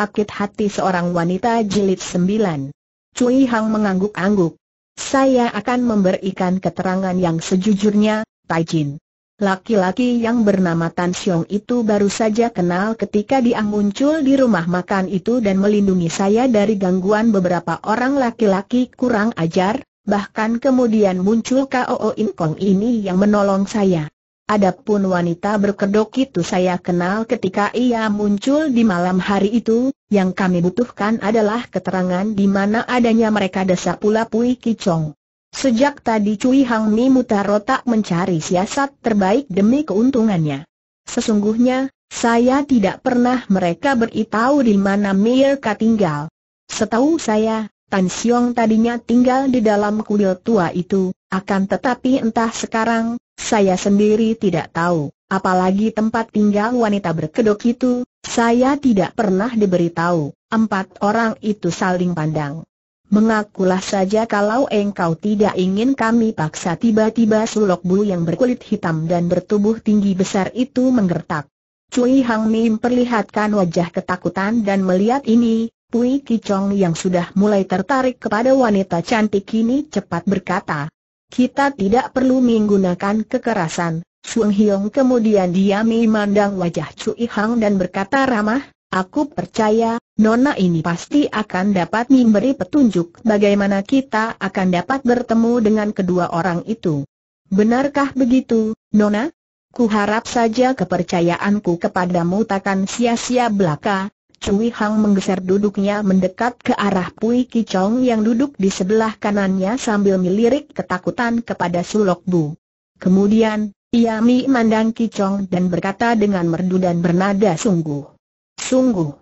sakit hati seorang wanita jilid sembilan. Cui Hang mengangguk-angguk. Saya akan memberikan keterangan yang sejujurnya, Tai Jin. Laki-laki yang bernama Tan Xiong itu baru saja kenal ketika dia muncul di rumah makan itu dan melindungi saya dari gangguan beberapa orang laki-laki kurang ajar, bahkan kemudian muncul K.O.O. In Kong ini yang menolong saya. Adapun wanita berkedok itu saya kenal ketika ia muncul di malam hari itu, yang kami butuhkan adalah keterangan di mana adanya mereka desa pula Pui Kicong. Sejak tadi Cui Hang Mi mutar otak mencari siasat terbaik demi keuntungannya. Sesungguhnya, saya tidak pernah mereka beritahu di mana mereka tinggal. Setahu saya, Tan Siong tadinya tinggal di dalam kuil tua itu, akan tetapi entah sekarang, saya sendiri tidak tahu, apalagi tempat tinggal wanita berkedok itu, saya tidak pernah diberitahu. Empat orang itu saling pandang. Mengakulah saja kalau engkau tidak ingin kami paksa tiba-tiba sulok bulu yang berkulit hitam dan bertubuh tinggi besar itu menggertak. Cui Hang Mim perlihatkan wajah ketakutan dan melihat ini, Pui Kicong yang sudah mulai tertarik kepada wanita cantik ini cepat berkata, kita tidak perlu menggunakan kekerasan. Sung Hyung kemudian diami mandang wajah Chu Ihang dan berkata ramah, Aku percaya, Nona ini pasti akan dapat memberi petunjuk bagaimana kita akan dapat bertemu dengan kedua orang itu. Benarkah begitu, Nona? Kuharap saja kepercayaanku kepadamu takkan sia-sia belaka, Cui Hang menggeser duduknya mendekat ke arah Pui Kicong yang duduk di sebelah kanannya sambil melirik ketakutan kepada Sulok Bu. Kemudian, ia memandang Kicong dan berkata dengan merdu dan bernada sungguh. Sungguh.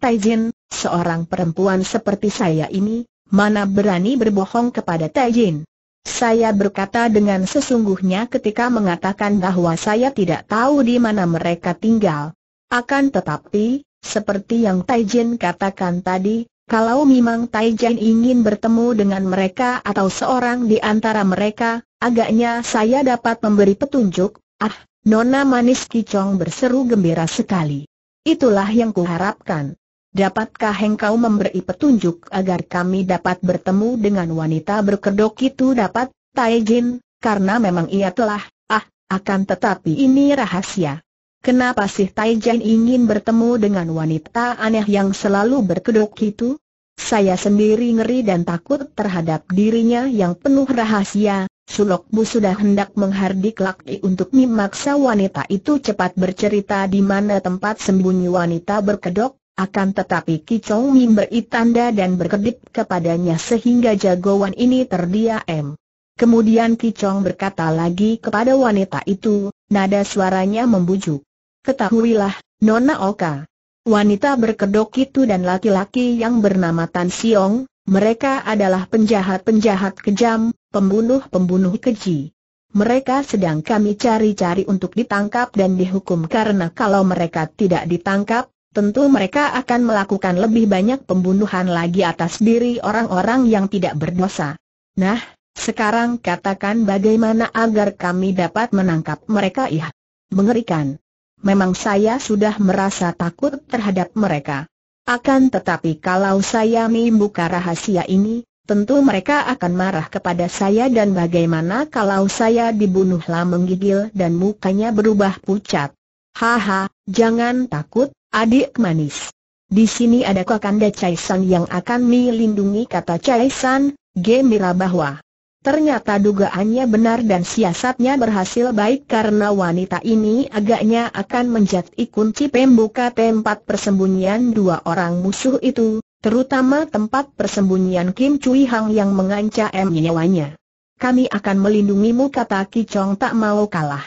Taijin, seorang perempuan seperti saya ini, mana berani berbohong kepada Taijin? Saya berkata dengan sesungguhnya ketika mengatakan bahwa saya tidak tahu di mana mereka tinggal. Akan tetapi, seperti yang Taijin katakan tadi, kalau memang Taijin ingin bertemu dengan mereka atau seorang di antara mereka, agaknya saya dapat memberi petunjuk. Ah, Nona Manis Kicong berseru gembira sekali. Itulah yang kuharapkan. Dapatkah engkau memberi petunjuk agar kami dapat bertemu dengan wanita berkedok itu dapat, Taijin, karena memang ia telah, ah, akan tetapi ini rahasia. Kenapa sih Taijan ingin bertemu dengan wanita aneh yang selalu berkedok itu? Saya sendiri ngeri dan takut terhadap dirinya yang penuh rahasia. Sulokmu sudah hendak menghardik laki untuk memaksa wanita itu cepat bercerita di mana tempat sembunyi wanita berkedok, akan tetapi Kicong Min beritanda dan berkedip kepadanya sehingga jagoan ini terdiam. Kemudian Kicong berkata lagi kepada wanita itu, nada suaranya membujuk. Ketahuilah, Nona Oka. Wanita berkedok itu dan laki-laki yang bernama Tan Siong, mereka adalah penjahat-penjahat kejam, pembunuh-pembunuh keji. Mereka sedang kami cari-cari untuk ditangkap dan dihukum karena kalau mereka tidak ditangkap, tentu mereka akan melakukan lebih banyak pembunuhan lagi atas diri orang-orang yang tidak berdosa. Nah, sekarang katakan bagaimana agar kami dapat menangkap mereka ih. Iya. Mengerikan memang saya sudah merasa takut terhadap mereka. Akan tetapi kalau saya membuka rahasia ini, tentu mereka akan marah kepada saya dan bagaimana kalau saya dibunuhlah menggigil dan mukanya berubah pucat. Haha, jangan takut, adik manis. Di sini ada Kakanda San yang akan melindungi kata Caisan, gembira bahwa Ternyata dugaannya benar dan siasatnya berhasil baik karena wanita ini agaknya akan menjadi kunci pembuka tempat persembunyian dua orang musuh itu, terutama tempat persembunyian Kim Chui Hang yang mengancam nyawanya. Kami akan melindungimu kata Ki Chong tak mau kalah.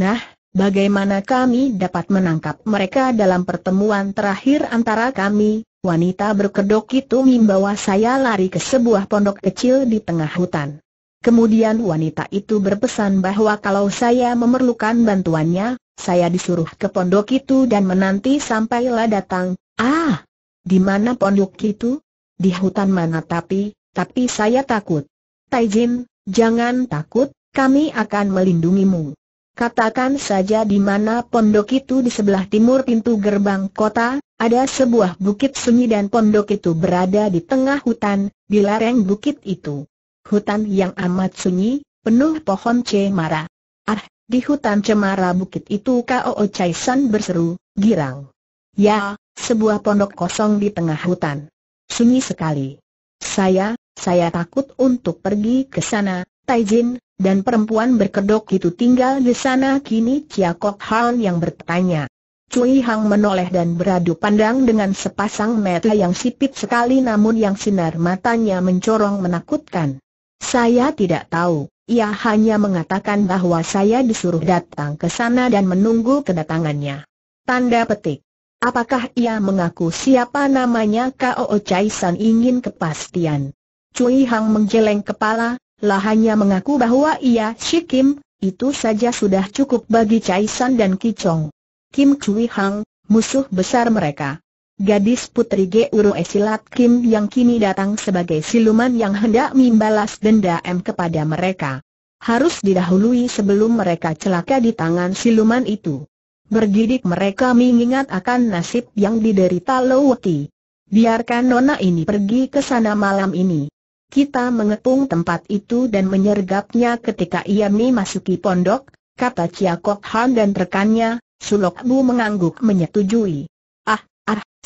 Nah, bagaimana kami dapat menangkap mereka dalam pertemuan terakhir antara kami, wanita berkedok itu membawa saya lari ke sebuah pondok kecil di tengah hutan. Kemudian wanita itu berpesan bahwa kalau saya memerlukan bantuannya, saya disuruh ke pondok itu dan menanti sampailah datang. Ah, di mana pondok itu? Di hutan mana tapi, tapi saya takut. Taijin, jangan takut, kami akan melindungimu. Katakan saja di mana pondok itu di sebelah timur pintu gerbang kota, ada sebuah bukit sunyi dan pondok itu berada di tengah hutan, di lereng bukit itu. Hutan yang amat sunyi, penuh pohon cemara. Ah, di hutan cemara bukit itu Kao Chai San berseru, girang. Ya, sebuah pondok kosong di tengah hutan. Sunyi sekali. Saya, saya takut untuk pergi ke sana, Taijin, dan perempuan berkedok itu tinggal di sana kini Chia Kok Han yang bertanya. Cui Hang menoleh dan beradu pandang dengan sepasang mata yang sipit sekali namun yang sinar matanya mencorong menakutkan. Saya tidak tahu, ia hanya mengatakan bahwa saya disuruh datang ke sana dan menunggu kedatangannya. Tanda petik. Apakah ia mengaku siapa namanya Kao Chai San ingin kepastian? Cui Hang menjeleng kepala, lah hanya mengaku bahwa ia si Kim, itu saja sudah cukup bagi Chai San dan Ki Chong. Kim Cui Hang, musuh besar mereka. Gadis putri Geuro Esilat Kim yang kini datang sebagai siluman yang hendak membalas dendam kepada mereka. Harus didahului sebelum mereka celaka di tangan siluman itu. Bergidik mereka mengingat akan nasib yang diderita Lowoti. Biarkan nona ini pergi ke sana malam ini. Kita mengepung tempat itu dan menyergapnya ketika ia memasuki pondok, kata Chia Kok Han dan rekannya, Sulok Bu mengangguk menyetujui.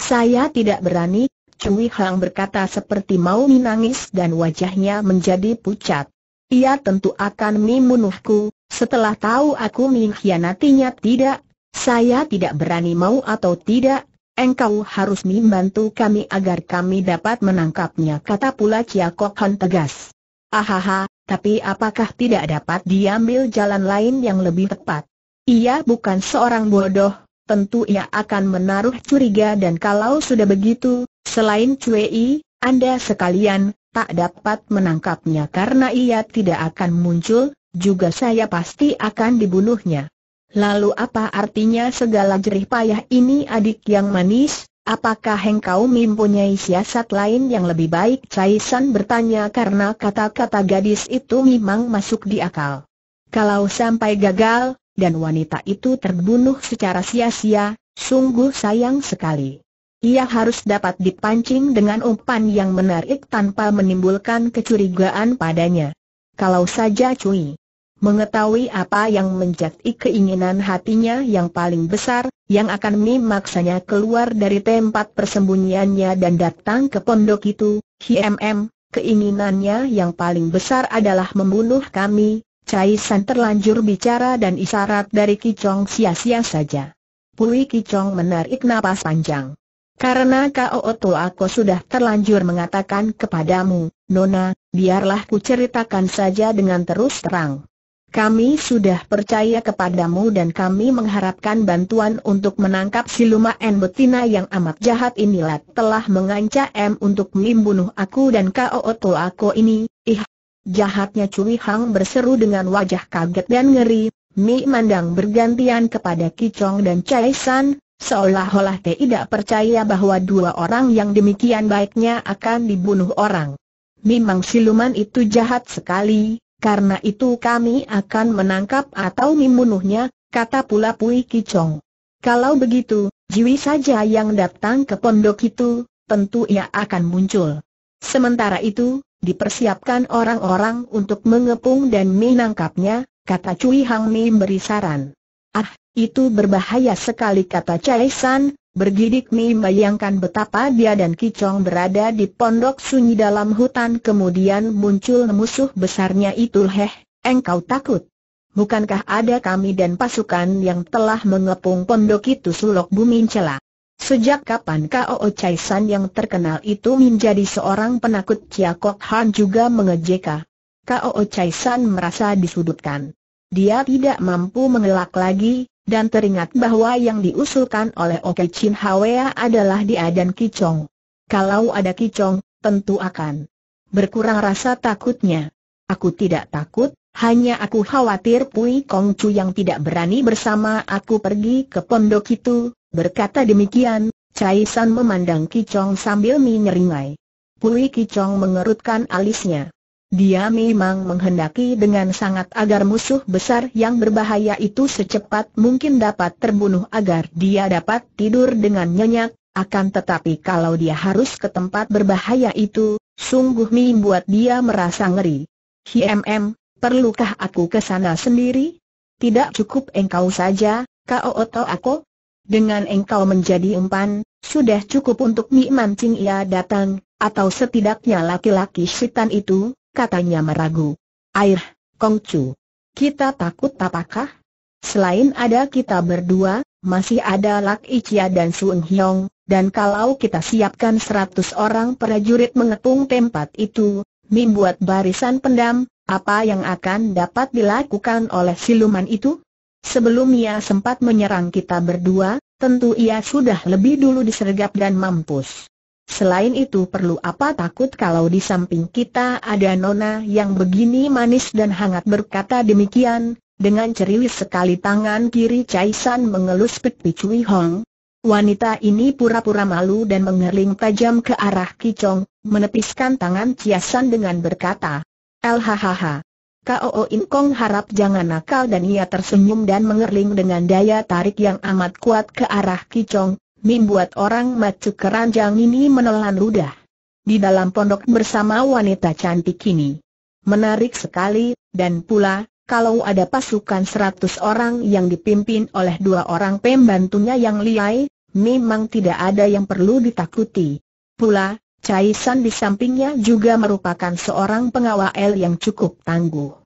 Saya tidak berani, Cui Hang berkata seperti mau menangis dan wajahnya menjadi pucat. Ia tentu akan membunuhku, setelah tahu aku mengkhianatinya tidak, saya tidak berani mau atau tidak, engkau harus membantu kami agar kami dapat menangkapnya kata pula Chia Kok Han tegas. Ahaha, tapi apakah tidak dapat diambil jalan lain yang lebih tepat? Ia bukan seorang bodoh, tentu ia akan menaruh curiga dan kalau sudah begitu, selain Cui, Anda sekalian, tak dapat menangkapnya karena ia tidak akan muncul, juga saya pasti akan dibunuhnya. Lalu apa artinya segala jerih payah ini adik yang manis? Apakah engkau mempunyai siasat lain yang lebih baik? Caisan bertanya karena kata-kata gadis itu memang masuk di akal. Kalau sampai gagal, dan wanita itu terbunuh secara sia-sia, sungguh sayang sekali. Ia harus dapat dipancing dengan umpan yang menarik tanpa menimbulkan kecurigaan padanya. Kalau saja Cui mengetahui apa yang menjadi keinginan hatinya yang paling besar, yang akan memaksanya keluar dari tempat persembunyiannya dan datang ke pondok itu, HMM, keinginannya yang paling besar adalah membunuh kami, Cai San terlanjur bicara dan isyarat dari Kicong sia-sia saja. Pui Kicong menarik napas panjang. Karena itu aku sudah terlanjur mengatakan kepadamu, Nona, biarlah ku ceritakan saja dengan terus terang. Kami sudah percaya kepadamu dan kami mengharapkan bantuan untuk menangkap siluman lumaen betina yang amat jahat inilah telah mengancam untuk membunuh aku dan itu aku ini, ih, Jahatnya Cui Hang berseru dengan wajah kaget dan ngeri, Mi Mandang bergantian kepada Kicong dan Chai San, seolah-olah tidak percaya bahwa dua orang yang demikian baiknya akan dibunuh orang. Memang siluman itu jahat sekali, karena itu kami akan menangkap atau membunuhnya, kata pula Pui Kicong. Kalau begitu, Jiwi saja yang datang ke pondok itu, tentu ia akan muncul. Sementara itu, dipersiapkan orang-orang untuk mengepung dan menangkapnya, kata Cui Hang Mi beri saran. Ah, itu berbahaya sekali kata Chai San, bergidik Mi bayangkan betapa dia dan Kicong berada di pondok sunyi dalam hutan kemudian muncul musuh besarnya itu heh, engkau takut. Bukankah ada kami dan pasukan yang telah mengepung pondok itu sulok bumi celah? Sejak kapan Kao Chai San yang terkenal itu menjadi seorang penakut Chia Kok Han juga mengejeka. Kao Chai San merasa disudutkan. Dia tidak mampu mengelak lagi, dan teringat bahwa yang diusulkan oleh Oke Chin Hwa adalah dia dan Kichong. Kalau ada Kichong, tentu akan berkurang rasa takutnya. Aku tidak takut, hanya aku khawatir Pui Kong Chu yang tidak berani bersama aku pergi ke pondok itu, Berkata demikian, Cai San memandang Kicong sambil menyeringai. Pui Kicong mengerutkan alisnya. Dia memang menghendaki dengan sangat agar musuh besar yang berbahaya itu secepat mungkin dapat terbunuh agar dia dapat tidur dengan nyenyak, akan tetapi kalau dia harus ke tempat berbahaya itu, sungguh buat dia merasa ngeri. HMM, perlukah aku ke sana sendiri? Tidak cukup engkau saja, Kau Oto aku, dengan engkau menjadi umpan, sudah cukup untuk Ni mancing ia datang, atau setidaknya laki-laki syaitan itu, katanya meragu. Air, Kong Chu, Kita takut apakah? Selain ada kita berdua, masih ada Lak Ichia dan Sueng Hyong, dan kalau kita siapkan seratus orang prajurit mengepung tempat itu, membuat barisan pendam, apa yang akan dapat dilakukan oleh siluman itu? Sebelum ia sempat menyerang kita berdua, tentu ia sudah lebih dulu disergap dan mampus. Selain itu perlu apa takut kalau di samping kita ada Nona yang begini manis dan hangat berkata demikian, dengan ceriwis sekali tangan kiri Chai San mengelus pipi Cui Hong. Wanita ini pura-pura malu dan mengerling tajam ke arah Kicong, menepiskan tangan Chia San dengan berkata, Lhahaha. Koo Inkong harap jangan nakal dan ia tersenyum dan mengerling dengan daya tarik yang amat kuat ke arah Kicong, membuat orang macu keranjang ini menelan ludah. Di dalam pondok bersama wanita cantik ini. Menarik sekali, dan pula, kalau ada pasukan seratus orang yang dipimpin oleh dua orang pembantunya yang liai, memang tidak ada yang perlu ditakuti. Pula, Cai San di sampingnya juga merupakan seorang pengawal yang cukup tangguh.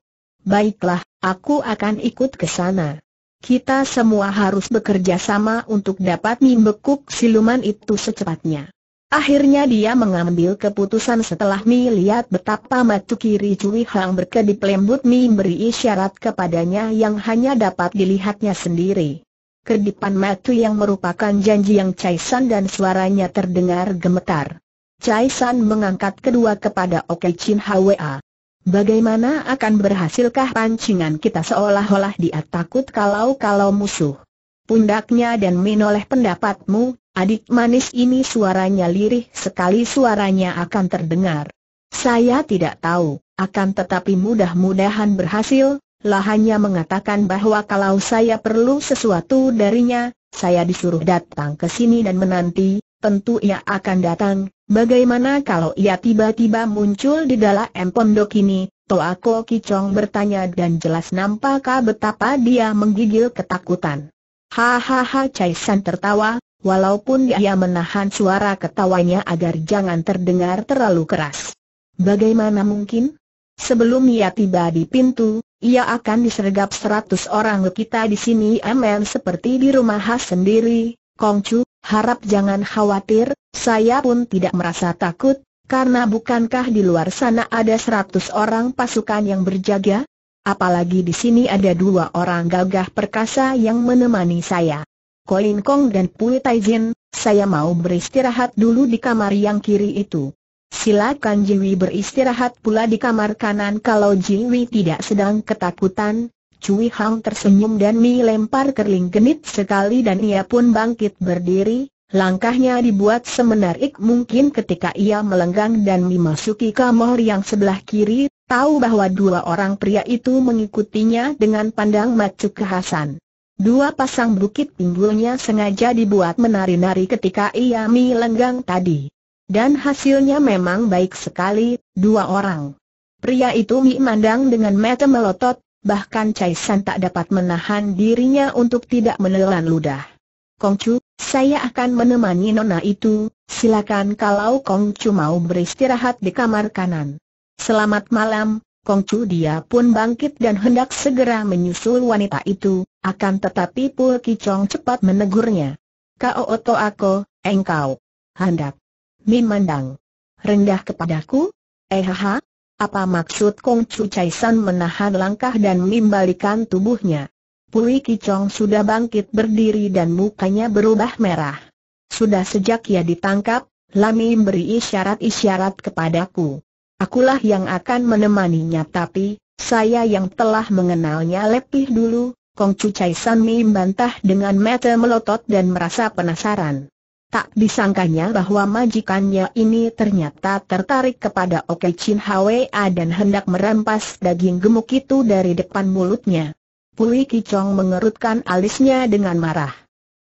Baiklah, aku akan ikut ke sana. Kita semua harus bekerja sama untuk dapat membekuk siluman itu secepatnya. Akhirnya dia mengambil keputusan setelah Mi lihat betapa matu kiri Cui Hang berkedip lembut Mi beri isyarat kepadanya yang hanya dapat dilihatnya sendiri. Kedipan matu yang merupakan janji yang Chai San dan suaranya terdengar gemetar. Chai San mengangkat kedua kepada Oke Chin Hwa. Bagaimana akan berhasilkah pancingan kita seolah-olah dia takut kalau-kalau musuh? Pundaknya dan minoleh pendapatmu, adik manis ini suaranya lirih sekali suaranya akan terdengar. Saya tidak tahu, akan tetapi mudah-mudahan berhasil, Lah hanya mengatakan bahwa kalau saya perlu sesuatu darinya, saya disuruh datang ke sini dan menanti, tentu ia akan datang, bagaimana kalau ia tiba-tiba muncul di dalam pondok ini? Toako Kicong bertanya dan jelas nampakah betapa dia menggigil ketakutan. Hahaha Chai San tertawa, walaupun dia menahan suara ketawanya agar jangan terdengar terlalu keras. Bagaimana mungkin? Sebelum ia tiba di pintu, ia akan disergap seratus orang kita di sini MN seperti di rumah khas sendiri, Kongcu, Harap jangan khawatir, saya pun tidak merasa takut, karena bukankah di luar sana ada seratus orang pasukan yang berjaga? Apalagi di sini ada dua orang gagah perkasa yang menemani saya. Koin Kong dan Pui Tai Jin, saya mau beristirahat dulu di kamar yang kiri itu. Silakan Jiwi beristirahat pula di kamar kanan kalau Jiwi tidak sedang ketakutan, Cui Hang tersenyum dan mi lempar kerling genit sekali dan ia pun bangkit berdiri, langkahnya dibuat semenarik mungkin ketika ia melenggang dan memasuki kamar yang sebelah kiri, tahu bahwa dua orang pria itu mengikutinya dengan pandang macu kehasan. Dua pasang bukit pinggulnya sengaja dibuat menari-nari ketika ia lenggang tadi. Dan hasilnya memang baik sekali, dua orang. Pria itu mi mandang dengan mata melotot, bahkan Chai San tak dapat menahan dirinya untuk tidak menelan ludah. Kongcu, saya akan menemani nona itu, silakan kalau Kongcu mau beristirahat di kamar kanan. Selamat malam, Kongcu dia pun bangkit dan hendak segera menyusul wanita itu, akan tetapi Pul Kichong cepat menegurnya. Kau oto aku, engkau. Hendak. Mimandang. Rendah kepadaku? Eh ha apa maksud Kong Chu Chai San menahan langkah dan membalikan tubuhnya? Pui Kicong sudah bangkit berdiri dan mukanya berubah merah. Sudah sejak ia ditangkap, Lami beri isyarat-isyarat kepadaku. Akulah yang akan menemaninya tapi, saya yang telah mengenalnya lebih dulu, Kong Chu Chai San membantah dengan mata melotot dan merasa penasaran. Tak disangkanya bahwa majikannya ini ternyata tertarik kepada Oke Chin Hwa dan hendak merampas daging gemuk itu dari depan mulutnya. Puli Kichong mengerutkan alisnya dengan marah.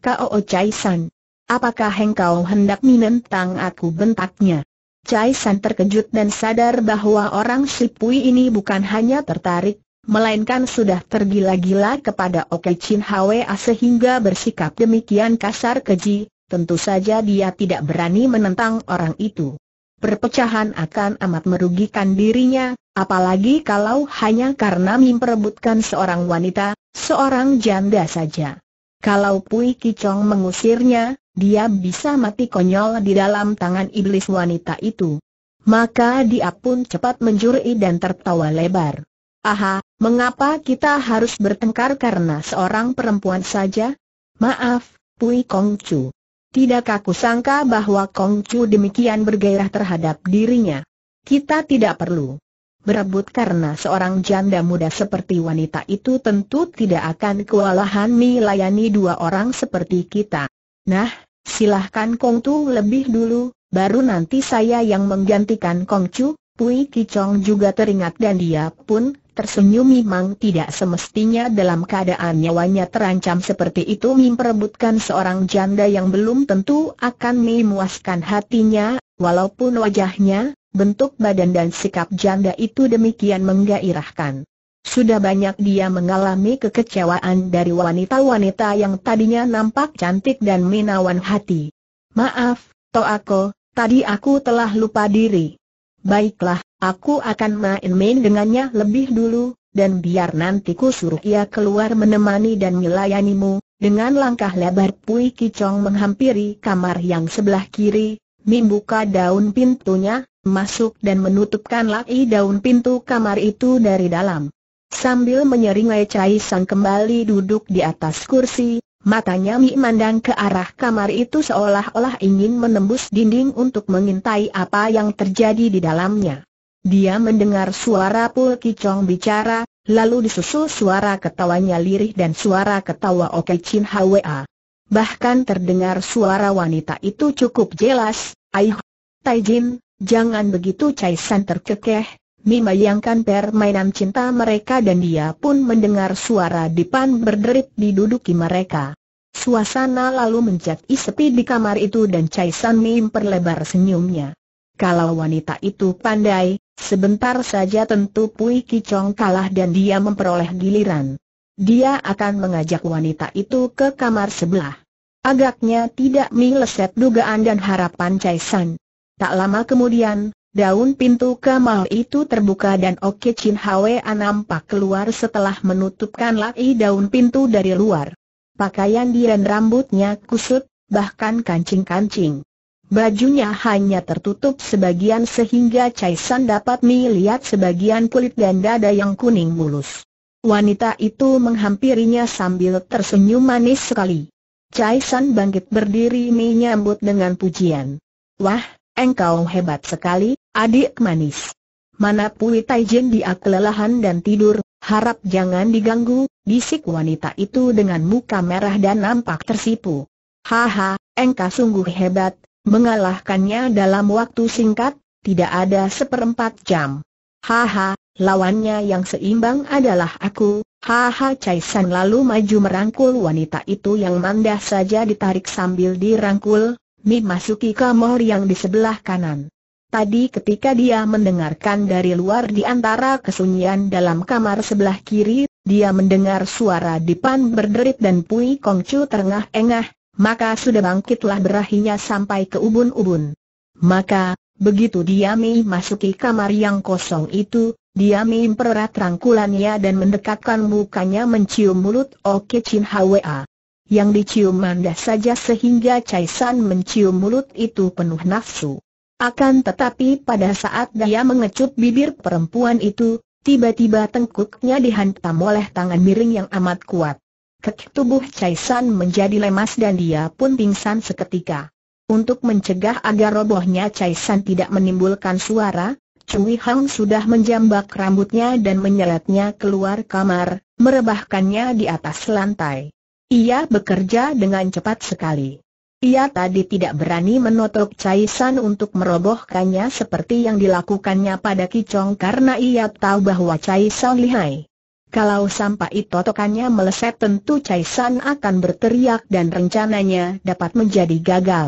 Kao oh Chai San, apakah engkau hendak menentang aku bentaknya? Chai San terkejut dan sadar bahwa orang si Pui ini bukan hanya tertarik, melainkan sudah tergila-gila kepada Oke Chin Hwa sehingga bersikap demikian kasar keji, tentu saja dia tidak berani menentang orang itu. Perpecahan akan amat merugikan dirinya, apalagi kalau hanya karena memperebutkan seorang wanita, seorang janda saja. Kalau Pui Kicong mengusirnya, dia bisa mati konyol di dalam tangan iblis wanita itu. Maka dia pun cepat menjuri dan tertawa lebar. Aha, mengapa kita harus bertengkar karena seorang perempuan saja? Maaf, Pui Kong Chu. Tidak aku sangka bahwa Kong Chu demikian bergairah terhadap dirinya. Kita tidak perlu berebut karena seorang janda muda seperti wanita itu tentu tidak akan kewalahan melayani dua orang seperti kita. Nah, silahkan Kong Tu lebih dulu, baru nanti saya yang menggantikan Kong Chu. Pui Kicong juga teringat dan dia pun tersenyum memang tidak semestinya dalam keadaan nyawanya terancam seperti itu memperebutkan seorang janda yang belum tentu akan memuaskan hatinya, walaupun wajahnya, bentuk badan dan sikap janda itu demikian menggairahkan. Sudah banyak dia mengalami kekecewaan dari wanita-wanita yang tadinya nampak cantik dan menawan hati. Maaf, Toako, tadi aku telah lupa diri. Baiklah, Aku akan main-main dengannya lebih dulu, dan biar nanti ku suruh ia keluar menemani dan melayanimu. Dengan langkah lebar Pui Kicong menghampiri kamar yang sebelah kiri, membuka daun pintunya, masuk dan menutupkan lagi daun pintu kamar itu dari dalam. Sambil menyeringai Cai Sang kembali duduk di atas kursi, matanya Mi mandang ke arah kamar itu seolah-olah ingin menembus dinding untuk mengintai apa yang terjadi di dalamnya. Dia mendengar suara Pul Kicong bicara, lalu disusul suara ketawanya lirih dan suara ketawa Oke Chin Hwa. Bahkan terdengar suara wanita itu cukup jelas, Aih, Tai Jin, jangan begitu Chai San terkekeh, membayangkan permainan cinta mereka dan dia pun mendengar suara Dipan berderit diduduki mereka. Suasana lalu menjadi sepi di kamar itu dan Chai San memperlebar senyumnya. Kalau wanita itu pandai, Sebentar saja tentu Pui Kicong kalah dan dia memperoleh giliran. Dia akan mengajak wanita itu ke kamar sebelah. Agaknya tidak meleset dugaan dan harapan Chai San. Tak lama kemudian, daun pintu kamar itu terbuka dan Oke Chin Hwa nampak keluar setelah menutupkan lagi daun pintu dari luar. Pakaian dia dan rambutnya kusut, bahkan kancing-kancing. Bajunya hanya tertutup sebagian sehingga Chai San dapat melihat sebagian kulit dan dada yang kuning mulus. Wanita itu menghampirinya sambil tersenyum manis sekali. Chai San bangkit berdiri menyambut dengan pujian. Wah, engkau hebat sekali, adik manis. Mana Pui Taijin dia kelelahan dan tidur, harap jangan diganggu, bisik wanita itu dengan muka merah dan nampak tersipu. Haha, engkau sungguh hebat, Mengalahkannya dalam waktu singkat, tidak ada seperempat jam. Haha, lawannya yang seimbang adalah aku, haha Chai San lalu maju merangkul wanita itu yang mandah saja ditarik sambil dirangkul, Mi masuki kamar yang di sebelah kanan. Tadi ketika dia mendengarkan dari luar di antara kesunyian dalam kamar sebelah kiri, dia mendengar suara Dipan berderit dan Pui Kongcu terengah-engah, maka sudah bangkitlah berahinya sampai ke ubun-ubun. Maka, begitu Diami masuki kamar yang kosong itu, Diami mempererat rangkulannya dan mendekatkan mukanya mencium mulut Oke Chin Hwa. Yang dicium mandah saja sehingga Chai San mencium mulut itu penuh nafsu. Akan tetapi pada saat dia mengecup bibir perempuan itu, tiba-tiba tengkuknya dihantam oleh tangan miring yang amat kuat. Kek tubuh Chai San menjadi lemas dan dia pun pingsan seketika. Untuk mencegah agar robohnya Chai San tidak menimbulkan suara, Cui Hang sudah menjambak rambutnya dan menyeretnya keluar kamar, merebahkannya di atas lantai. Ia bekerja dengan cepat sekali. Ia tadi tidak berani menotok Chai San untuk merobohkannya seperti yang dilakukannya pada Kicong karena ia tahu bahwa Chai San lihai. Kalau sampai totokannya meleset tentu Chai San akan berteriak dan rencananya dapat menjadi gagal.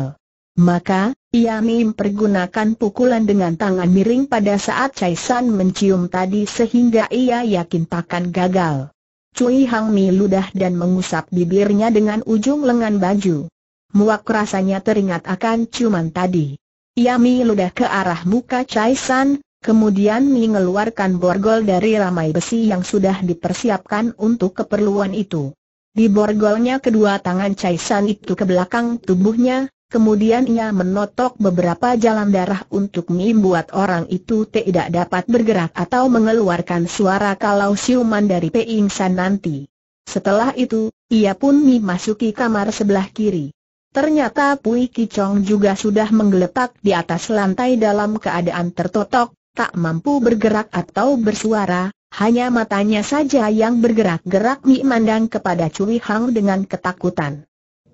Maka, ia mempergunakan pukulan dengan tangan miring pada saat Chai San mencium tadi sehingga ia yakin takkan gagal. Cui Hang Mi ludah dan mengusap bibirnya dengan ujung lengan baju. Muak rasanya teringat akan ciuman tadi. Ia mi ludah ke arah muka Chai San, Kemudian mengeluarkan borgol dari ramai besi yang sudah dipersiapkan untuk keperluan itu. Di borgolnya kedua tangan Chai San itu ke belakang tubuhnya, kemudian ia menotok beberapa jalan darah untuk membuat orang itu tidak dapat bergerak atau mengeluarkan suara kalau siuman dari Peing San nanti. Setelah itu, ia pun memasuki kamar sebelah kiri. Ternyata Pui Kicong juga sudah menggeletak di atas lantai dalam keadaan tertotok, tak mampu bergerak atau bersuara, hanya matanya saja yang bergerak-gerak memandang kepada Cui Hang dengan ketakutan.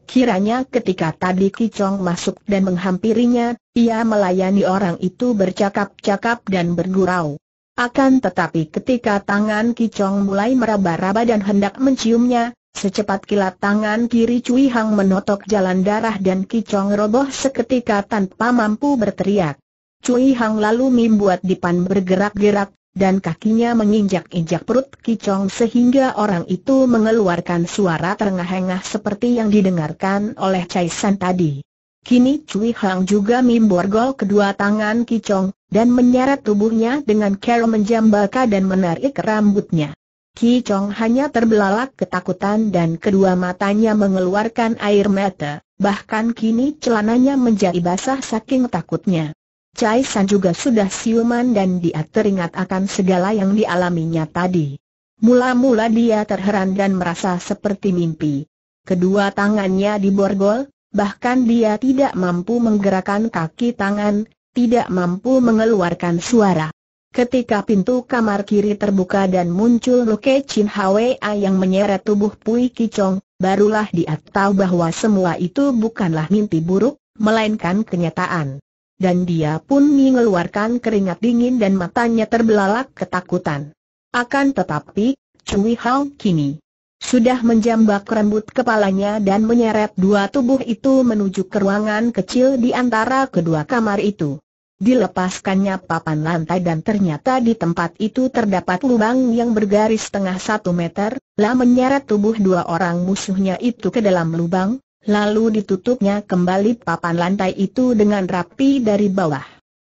Kiranya ketika tadi Kicong masuk dan menghampirinya, ia melayani orang itu bercakap-cakap dan bergurau. Akan tetapi ketika tangan Kicong mulai meraba-raba dan hendak menciumnya, secepat kilat tangan kiri Cui Hang menotok jalan darah dan Kicong roboh seketika tanpa mampu berteriak. Cui Hang lalu membuat dipan bergerak-gerak, dan kakinya menginjak-injak perut Kicong sehingga orang itu mengeluarkan suara terengah-engah seperti yang didengarkan oleh Chai San tadi. Kini Cui Hang juga memborgol kedua tangan Kicong, dan menyeret tubuhnya dengan cara menjambaka dan menarik rambutnya. Kicong hanya terbelalak ketakutan dan kedua matanya mengeluarkan air mata, bahkan kini celananya menjadi basah saking takutnya. Cai San juga sudah siuman dan dia teringat akan segala yang dialaminya tadi. Mula-mula dia terheran dan merasa seperti mimpi. Kedua tangannya diborgol, bahkan dia tidak mampu menggerakkan kaki tangan, tidak mampu mengeluarkan suara. Ketika pintu kamar kiri terbuka dan muncul Luke Chin Hwa yang menyeret tubuh Pui Kicong, barulah dia tahu bahwa semua itu bukanlah mimpi buruk, melainkan kenyataan dan dia pun mengeluarkan keringat dingin dan matanya terbelalak ketakutan. Akan tetapi, Cui Hao kini sudah menjambak rambut kepalanya dan menyeret dua tubuh itu menuju ke ruangan kecil di antara kedua kamar itu. Dilepaskannya papan lantai dan ternyata di tempat itu terdapat lubang yang bergaris setengah satu meter, lah menyeret tubuh dua orang musuhnya itu ke dalam lubang, lalu ditutupnya kembali papan lantai itu dengan rapi dari bawah.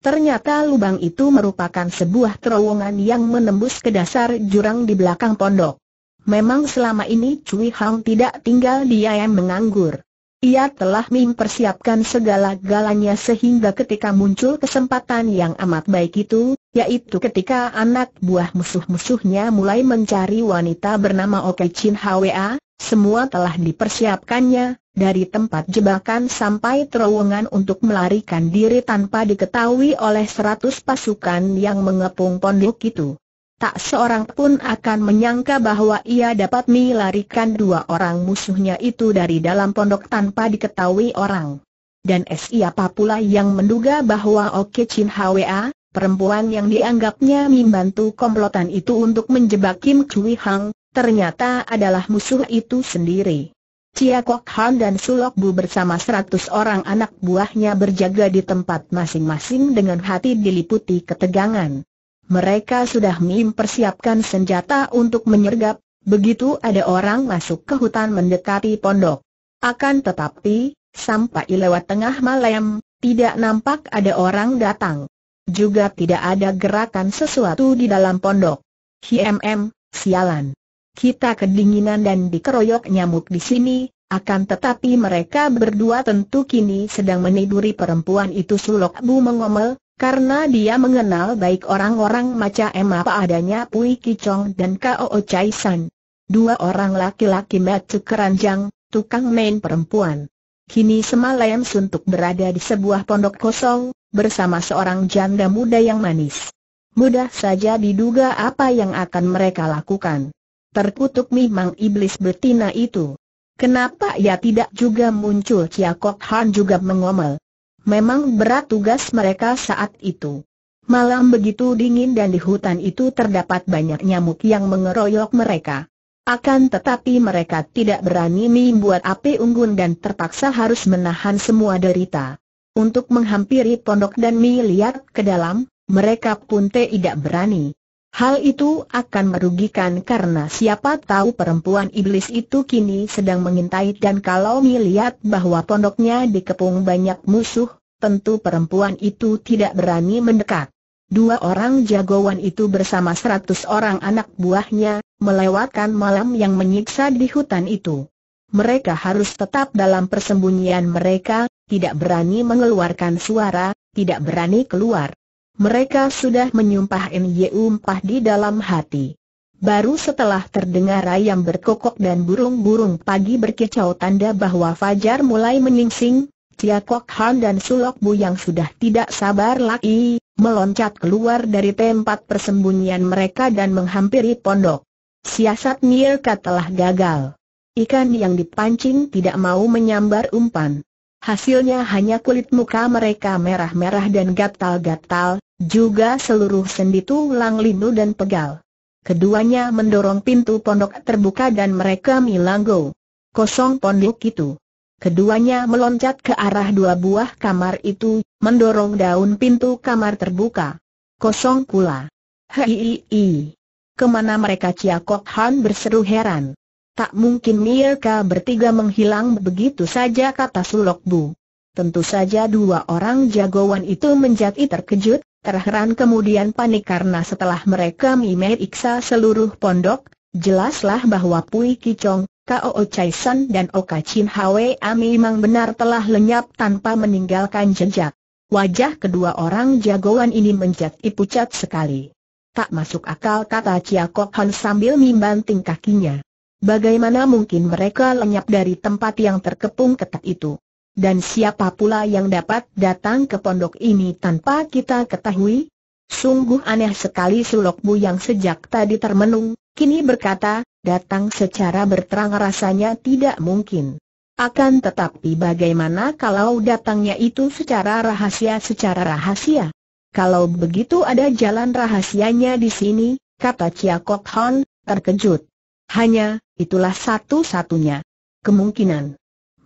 Ternyata lubang itu merupakan sebuah terowongan yang menembus ke dasar jurang di belakang pondok. Memang selama ini Cui Hang tidak tinggal di ayam menganggur. Ia telah mempersiapkan segala galanya sehingga ketika muncul kesempatan yang amat baik itu, yaitu ketika anak buah musuh-musuhnya mulai mencari wanita bernama Oke Chin Hwa, semua telah dipersiapkannya, dari tempat jebakan sampai terowongan untuk melarikan diri tanpa diketahui oleh seratus pasukan yang mengepung pondok itu. Tak seorang pun akan menyangka bahwa ia dapat melarikan dua orang musuhnya itu dari dalam pondok tanpa diketahui orang. Dan siapa pula yang menduga bahwa Oke Chin Hwa, perempuan yang dianggapnya membantu komplotan itu untuk menjebak Kim Chui Hang, ternyata adalah musuh itu sendiri. Cia Kok Han dan Sulok Bu bersama seratus orang anak buahnya berjaga di tempat masing-masing dengan hati diliputi ketegangan. Mereka sudah mempersiapkan senjata untuk menyergap, begitu ada orang masuk ke hutan mendekati pondok. Akan tetapi, sampai lewat tengah malam, tidak nampak ada orang datang. Juga tidak ada gerakan sesuatu di dalam pondok. HMM, sialan. Kita kedinginan dan dikeroyok nyamuk di sini, akan tetapi mereka berdua tentu kini sedang meniduri perempuan itu Sulok Bu mengomel, karena dia mengenal baik orang-orang maca ema apa adanya Pui Kicong dan Kao Chai San. Dua orang laki-laki macu keranjang, tukang main perempuan. Kini semalam suntuk berada di sebuah pondok kosong, bersama seorang janda muda yang manis. Mudah saja diduga apa yang akan mereka lakukan terkutuk memang iblis betina itu. Kenapa ia tidak juga muncul Kok Han juga mengomel. Memang berat tugas mereka saat itu. Malam begitu dingin dan di hutan itu terdapat banyak nyamuk yang mengeroyok mereka. Akan tetapi mereka tidak berani membuat api unggun dan terpaksa harus menahan semua derita. Untuk menghampiri pondok dan melihat ke dalam, mereka pun tidak berani. Hal itu akan merugikan karena siapa tahu perempuan iblis itu kini sedang mengintai dan kalau melihat bahwa pondoknya dikepung banyak musuh, tentu perempuan itu tidak berani mendekat. Dua orang jagoan itu bersama seratus orang anak buahnya, melewatkan malam yang menyiksa di hutan itu. Mereka harus tetap dalam persembunyian mereka, tidak berani mengeluarkan suara, tidak berani keluar. Mereka sudah menyumpah Mpah di dalam hati. Baru setelah terdengar ayam berkokok dan burung-burung pagi berkicau tanda bahwa Fajar mulai menyingsing, Tia Kok Han dan Sulok Bu yang sudah tidak sabar lagi, meloncat keluar dari tempat persembunyian mereka dan menghampiri pondok. Siasat Nirka telah gagal. Ikan yang dipancing tidak mau menyambar umpan. Hasilnya hanya kulit muka mereka merah-merah dan gatal-gatal, juga seluruh sendi tulang linu dan pegal. Keduanya mendorong pintu pondok terbuka dan mereka milanggo. Kosong pondok itu. Keduanya meloncat ke arah dua buah kamar itu, mendorong daun pintu kamar terbuka. Kosong pula. Hei, kemana mereka Ciakok Han berseru heran. Tak mungkin mereka bertiga menghilang begitu saja kata Sulok Bu. Tentu saja dua orang jagoan itu menjadi terkejut, terheran kemudian panik karena setelah mereka memeriksa seluruh pondok, jelaslah bahwa Pui Kicong, Kao Chai San dan Oka Chin Hwe memang benar telah lenyap tanpa meninggalkan jejak. Wajah kedua orang jagoan ini menjadi pucat sekali. Tak masuk akal kata Chia Kok Hon sambil membanting kakinya. Bagaimana mungkin mereka lenyap dari tempat yang terkepung ketat itu? Dan siapa pula yang dapat datang ke pondok ini tanpa kita ketahui? Sungguh aneh sekali Sulok yang sejak tadi termenung, kini berkata, datang secara berterang rasanya tidak mungkin. Akan tetapi bagaimana kalau datangnya itu secara rahasia secara rahasia? Kalau begitu ada jalan rahasianya di sini, kata Chia Kok Hon, terkejut. Hanya, itulah satu-satunya kemungkinan.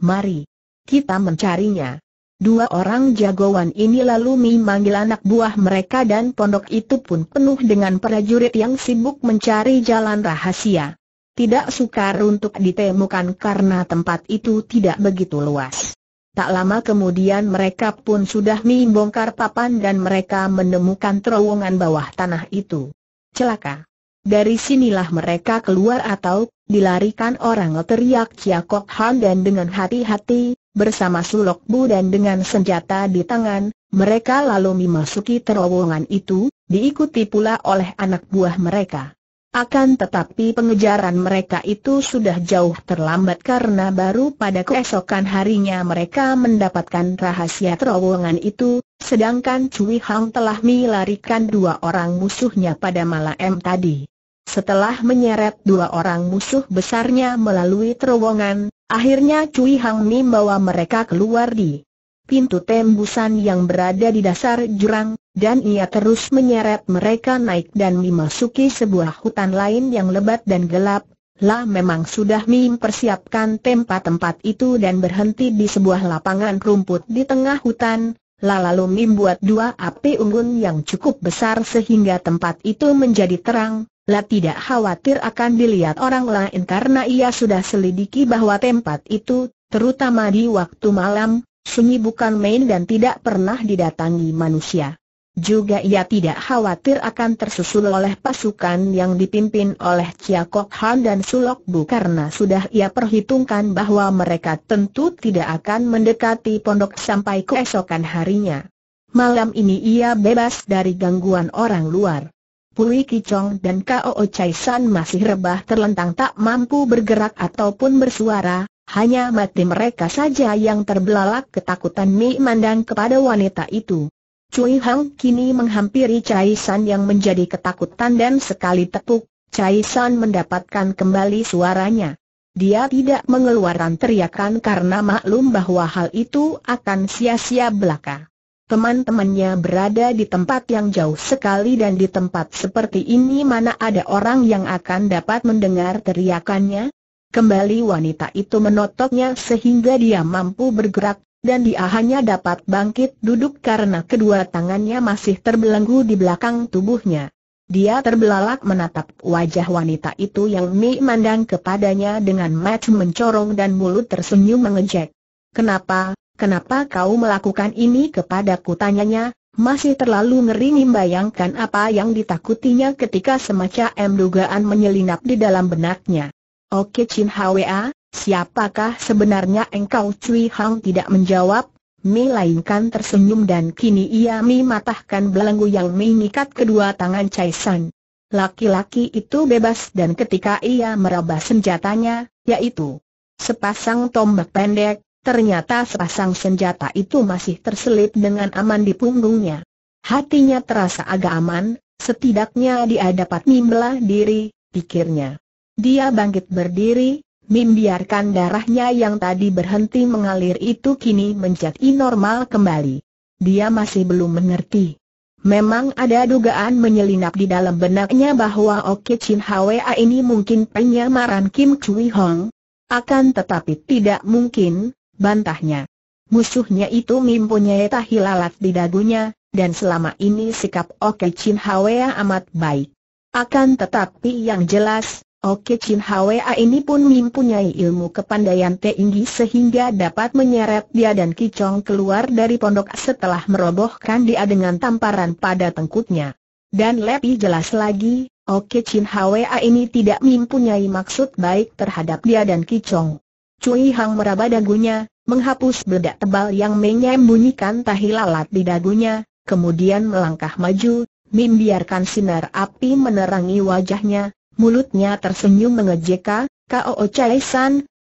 Mari, kita mencarinya. Dua orang jagoan ini lalu memanggil anak buah mereka dan pondok itu pun penuh dengan prajurit yang sibuk mencari jalan rahasia. Tidak sukar untuk ditemukan karena tempat itu tidak begitu luas. Tak lama kemudian mereka pun sudah membongkar papan dan mereka menemukan terowongan bawah tanah itu. Celaka! Dari sinilah mereka keluar atau dilarikan orang teriak Kok Han dan dengan hati-hati, bersama Sulok Bu dan dengan senjata di tangan, mereka lalu memasuki terowongan itu, diikuti pula oleh anak buah mereka. Akan tetapi pengejaran mereka itu sudah jauh terlambat karena baru pada keesokan harinya mereka mendapatkan rahasia terowongan itu, sedangkan Cui Hang telah melarikan dua orang musuhnya pada malam tadi. Setelah menyeret dua orang musuh besarnya melalui terowongan, akhirnya Cui Hang Ni bawa mereka keluar di pintu tembusan yang berada di dasar jurang, dan ia terus menyeret mereka naik dan memasuki sebuah hutan lain yang lebat dan gelap. Lah memang sudah Mim persiapkan tempat-tempat itu dan berhenti di sebuah lapangan rumput di tengah hutan. lah lalu Mim buat dua api unggun yang cukup besar sehingga tempat itu menjadi terang, La tidak khawatir akan dilihat orang lain karena ia sudah selidiki bahwa tempat itu, terutama di waktu malam, sunyi bukan main dan tidak pernah didatangi manusia. Juga ia tidak khawatir akan tersusul oleh pasukan yang dipimpin oleh Chia Kok Han dan Sulok Bu karena sudah ia perhitungkan bahwa mereka tentu tidak akan mendekati pondok sampai keesokan harinya. Malam ini ia bebas dari gangguan orang luar. Pui Kicong dan Kao Chai San masih rebah terlentang tak mampu bergerak ataupun bersuara, hanya mati mereka saja yang terbelalak ketakutan Mi Mandang kepada wanita itu. Cui Hang kini menghampiri Chai San yang menjadi ketakutan dan sekali tepuk, Chai San mendapatkan kembali suaranya. Dia tidak mengeluarkan teriakan karena maklum bahwa hal itu akan sia-sia belaka. Teman-temannya berada di tempat yang jauh sekali dan di tempat seperti ini mana ada orang yang akan dapat mendengar teriakannya? Kembali wanita itu menotoknya sehingga dia mampu bergerak, dan dia hanya dapat bangkit duduk karena kedua tangannya masih terbelenggu di belakang tubuhnya. Dia terbelalak menatap wajah wanita itu yang memandang kepadanya dengan mata mencorong dan mulut tersenyum mengejek. Kenapa, Kenapa kau melakukan ini kepadaku tanyanya, masih terlalu ngeri membayangkan apa yang ditakutinya ketika semacam dugaan menyelinap di dalam benaknya. Oke Chin Hwa, siapakah sebenarnya engkau Cui Hang tidak menjawab, melainkan tersenyum dan kini ia mematahkan belenggu yang mengikat kedua tangan Chai San. Laki-laki itu bebas dan ketika ia meraba senjatanya, yaitu sepasang tombak pendek, Ternyata sepasang senjata itu masih terselip dengan aman di punggungnya. Hatinya terasa agak aman, setidaknya dia dapat membelah diri, pikirnya. Dia bangkit berdiri, membiarkan darahnya yang tadi berhenti mengalir itu kini menjadi normal kembali. Dia masih belum mengerti. Memang ada dugaan menyelinap di dalam benaknya bahwa Oke Chin Hwa ini mungkin penyamaran Kim Chui Hong. Akan tetapi tidak mungkin, bantahnya. Musuhnya itu mempunyai tahilalat di dagunya, dan selama ini sikap Oke Chin Hwa amat baik. Akan tetapi yang jelas, Oke Chin Hwa ini pun mempunyai ilmu kepandaian tinggi sehingga dapat menyeret dia dan Kicong keluar dari pondok setelah merobohkan dia dengan tamparan pada tengkutnya. Dan lebih jelas lagi, Oke Chin Hwa ini tidak mempunyai maksud baik terhadap dia dan Kicong. Cui Hang meraba dagunya, menghapus bedak tebal yang menyembunyikan tahi lalat di dagunya, kemudian melangkah maju, membiarkan sinar api menerangi wajahnya, mulutnya tersenyum mengejeka, Kao Chai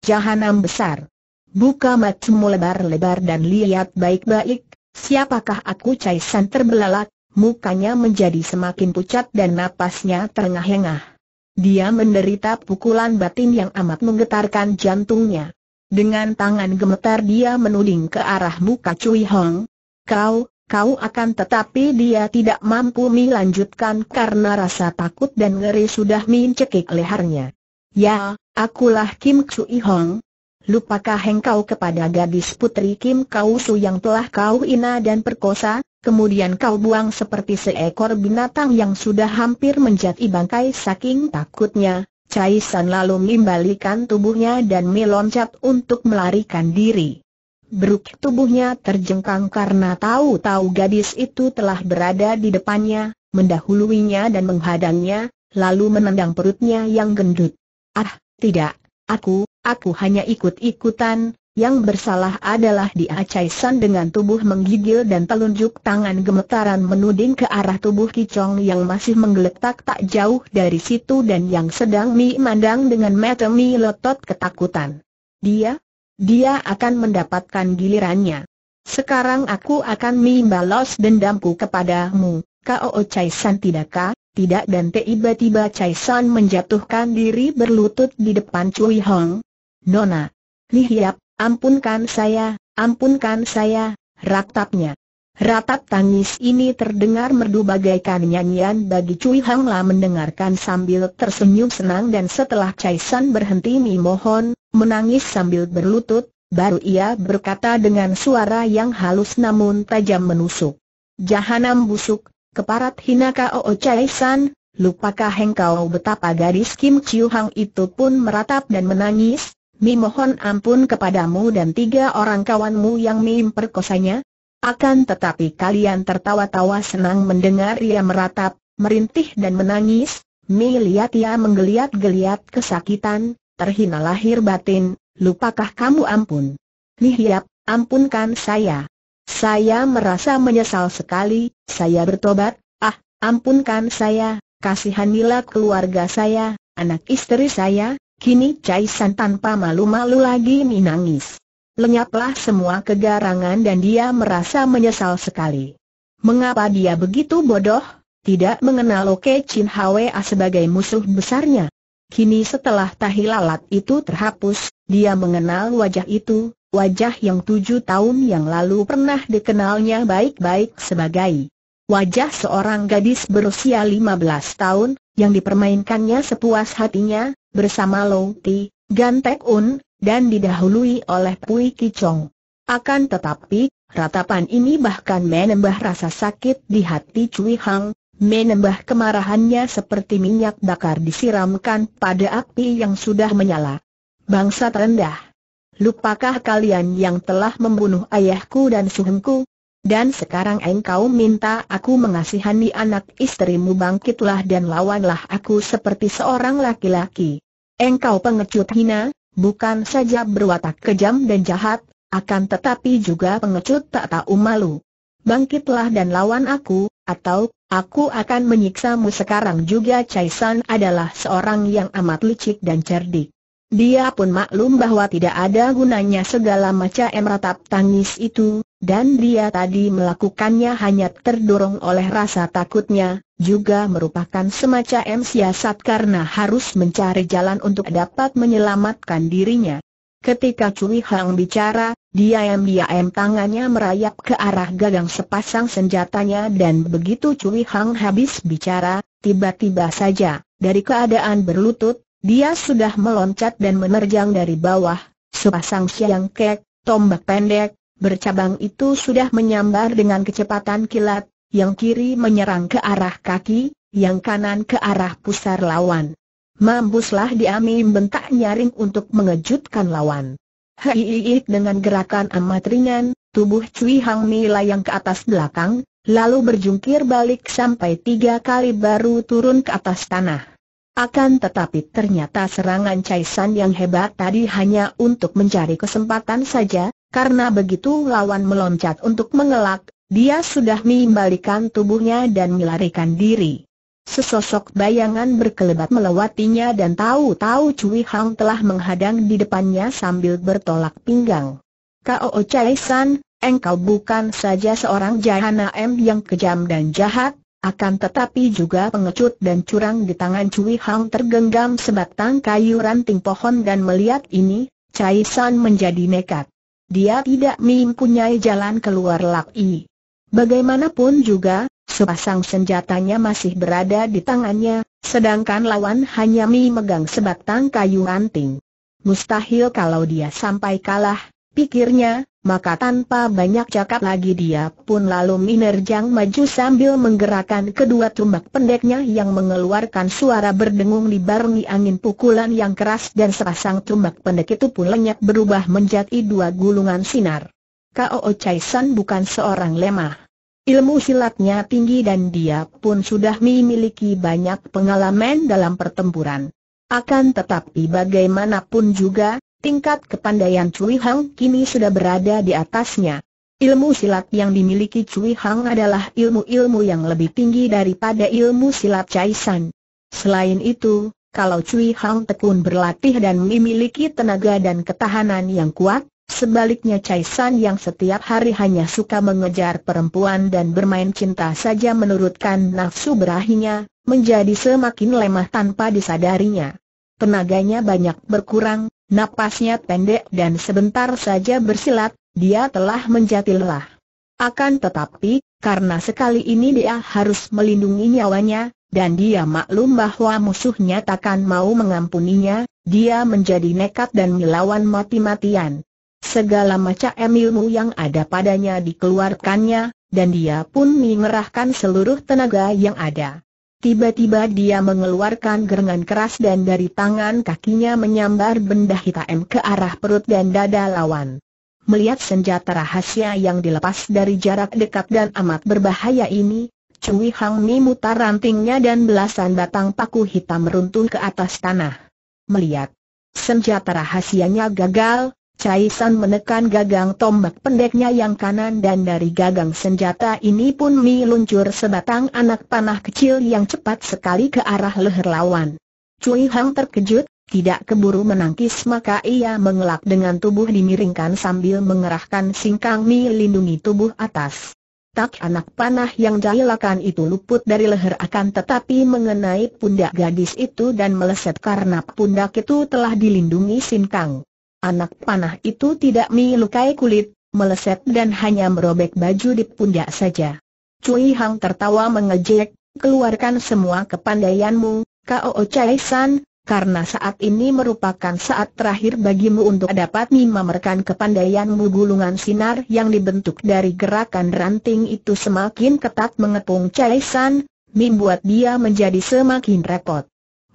jahanam besar. Buka matamu lebar-lebar dan lihat baik-baik, siapakah aku Chai San terbelalak, mukanya menjadi semakin pucat dan napasnya terengah-engah. Dia menderita pukulan batin yang amat menggetarkan jantungnya. Dengan tangan gemetar dia menuding ke arah muka Cui Hong. Kau, kau akan tetapi dia tidak mampu melanjutkan karena rasa takut dan ngeri sudah mencekik lehernya. Ya, akulah Kim Cui Hong. Lupakah engkau kepada gadis putri Kim Kau Su yang telah kau ina dan perkosa, kemudian kau buang seperti seekor binatang yang sudah hampir menjadi bangkai saking takutnya, Cai San lalu membalikan tubuhnya dan meloncat untuk melarikan diri. Beruk tubuhnya terjengkang karena tahu-tahu gadis itu telah berada di depannya, mendahuluinya dan menghadangnya, lalu menendang perutnya yang gendut. Ah, tidak, aku, aku hanya ikut-ikutan, yang bersalah adalah dia Chai dengan tubuh menggigil dan telunjuk tangan gemetaran menuding ke arah tubuh Kicong yang masih menggeletak tak jauh dari situ dan yang sedang mi mandang dengan mata mi lotot ketakutan. Dia? Dia akan mendapatkan gilirannya. Sekarang aku akan mi balas dendamku kepadamu, K.O. Chai tidakkah? Tidak dan tiba-tiba Caisan menjatuhkan diri berlutut di depan Cui Hong. Nona. lihat. Ampunkan saya, ampunkan saya, ratapnya. Ratap tangis ini terdengar merdu bagaikan nyanyian bagi Cui Hang La mendengarkan sambil tersenyum senang dan setelah Chai San berhenti memohon, menangis sambil berlutut, baru ia berkata dengan suara yang halus namun tajam menusuk. Jahanam busuk, keparat hina o Chai San, lupakah engkau betapa gadis Kim Chiu Hang itu pun meratap dan menangis? Mi mohon ampun kepadamu dan tiga orang kawanmu yang Mi perkosanya. Akan tetapi kalian tertawa-tawa senang mendengar ia meratap, merintih dan menangis. Mi lihat ia menggeliat-geliat kesakitan, terhina lahir batin, lupakah kamu ampun? Nihiap, ya, ampunkan saya. Saya merasa menyesal sekali, saya bertobat, ah, ampunkan saya, kasihanilah keluarga saya, anak istri saya, Kini Cai San tanpa malu-malu lagi menangis. Lenyaplah semua kegarangan dan dia merasa menyesal sekali. Mengapa dia begitu bodoh? Tidak mengenal Oke Chin Hwa sebagai musuh besarnya. Kini setelah tahi lalat itu terhapus, dia mengenal wajah itu, wajah yang tujuh tahun yang lalu pernah dikenalnya baik-baik sebagai wajah seorang gadis berusia lima belas tahun, yang dipermainkannya sepuas hatinya, bersama Lou Ti, Gan Tek Un, dan didahului oleh Pui Kicong. Akan tetapi, ratapan ini bahkan menambah rasa sakit di hati Cui Hang, menembah kemarahannya seperti minyak bakar disiramkan pada api yang sudah menyala. Bangsa rendah. Lupakah kalian yang telah membunuh ayahku dan suhengku, dan sekarang engkau minta aku mengasihani anak istrimu bangkitlah dan lawanlah aku seperti seorang laki-laki. Engkau pengecut hina, bukan saja berwatak kejam dan jahat, akan tetapi juga pengecut tak tahu malu. Bangkitlah dan lawan aku, atau aku akan menyiksamu sekarang juga Chai San adalah seorang yang amat licik dan cerdik. Dia pun maklum bahwa tidak ada gunanya segala macam ratap tangis itu, dan dia tadi melakukannya hanya terdorong oleh rasa takutnya, juga merupakan semacam siasat karena harus mencari jalan untuk dapat menyelamatkan dirinya. Ketika Cui Hang bicara, dia yang diam-diam tangannya merayap ke arah gagang sepasang senjatanya dan begitu Cui Hang habis bicara, tiba-tiba saja, dari keadaan berlutut, dia sudah meloncat dan menerjang dari bawah, sepasang siang kek, tombak pendek, bercabang itu sudah menyambar dengan kecepatan kilat, yang kiri menyerang ke arah kaki, yang kanan ke arah pusar lawan. Mampuslah diami bentak nyaring untuk mengejutkan lawan. Hei dengan gerakan amat ringan, tubuh Cui Hang Mi layang ke atas belakang, lalu berjungkir balik sampai tiga kali baru turun ke atas tanah. Akan tetapi ternyata serangan Cai San yang hebat tadi hanya untuk mencari kesempatan saja, karena begitu lawan meloncat untuk mengelak, dia sudah mengembalikan tubuhnya dan melarikan diri. Sesosok bayangan berkelebat melewatinya dan tahu-tahu Cui Hang telah menghadang di depannya sambil bertolak pinggang. Kau Chai San, engkau bukan saja seorang jahana yang kejam dan jahat, akan tetapi juga pengecut dan curang di tangan Cui Hang tergenggam sebatang kayu ranting pohon dan melihat ini, Chai San menjadi nekat dia tidak mempunyai jalan keluar lagi. Bagaimanapun juga, sepasang senjatanya masih berada di tangannya, sedangkan lawan hanya memegang sebatang kayu ranting. Mustahil kalau dia sampai kalah, pikirnya, maka tanpa banyak cakap lagi dia pun lalu menerjang maju sambil menggerakkan kedua tumbak pendeknya yang mengeluarkan suara berdengung dibarengi angin pukulan yang keras dan sepasang tumbak pendek itu pun lenyap berubah menjadi dua gulungan sinar. K.O.O. Chai San bukan seorang lemah. Ilmu silatnya tinggi dan dia pun sudah memiliki banyak pengalaman dalam pertempuran. Akan tetapi bagaimanapun juga, Tingkat kepandaian Cui Hang kini sudah berada di atasnya. Ilmu silat yang dimiliki Cui Hang adalah ilmu-ilmu yang lebih tinggi daripada ilmu silat Caisan. Selain itu, kalau Cui Hang tekun berlatih dan memiliki tenaga dan ketahanan yang kuat, sebaliknya Caisan yang setiap hari hanya suka mengejar perempuan dan bermain cinta saja menurutkan nafsu berahinya, menjadi semakin lemah tanpa disadarinya. Tenaganya banyak berkurang, Napasnya pendek dan sebentar saja bersilat, dia telah menjadi lelah. Akan tetapi, karena sekali ini dia harus melindungi nyawanya, dan dia maklum bahwa musuhnya takkan mau mengampuninya, dia menjadi nekat dan melawan mati-matian. Segala macam ilmu yang ada padanya dikeluarkannya, dan dia pun mengerahkan seluruh tenaga yang ada. Tiba-tiba dia mengeluarkan gerangan keras dan dari tangan kakinya menyambar benda hitam ke arah perut dan dada lawan. Melihat senjata rahasia yang dilepas dari jarak dekat dan amat berbahaya ini, Cui Hang Mi mutar rantingnya dan belasan batang paku hitam meruntuh ke atas tanah. Melihat senjata rahasianya gagal, Cai San menekan gagang tombak pendeknya yang kanan dan dari gagang senjata ini pun luncur sebatang anak panah kecil yang cepat sekali ke arah leher lawan. Cui Hang terkejut, tidak keburu menangkis maka ia mengelak dengan tubuh dimiringkan sambil mengerahkan singkang Mi lindungi tubuh atas. Tak anak panah yang jahilakan itu luput dari leher akan tetapi mengenai pundak gadis itu dan meleset karena pundak itu telah dilindungi singkang. Anak panah itu tidak melukai kulit, meleset dan hanya merobek baju di pundak saja. Cui Hang tertawa mengejek, keluarkan semua kepandaianmu, Kao Chai San, karena saat ini merupakan saat terakhir bagimu untuk dapat memamerkan kepandaianmu gulungan sinar yang dibentuk dari gerakan ranting itu semakin ketat mengepung Chai San, membuat dia menjadi semakin repot.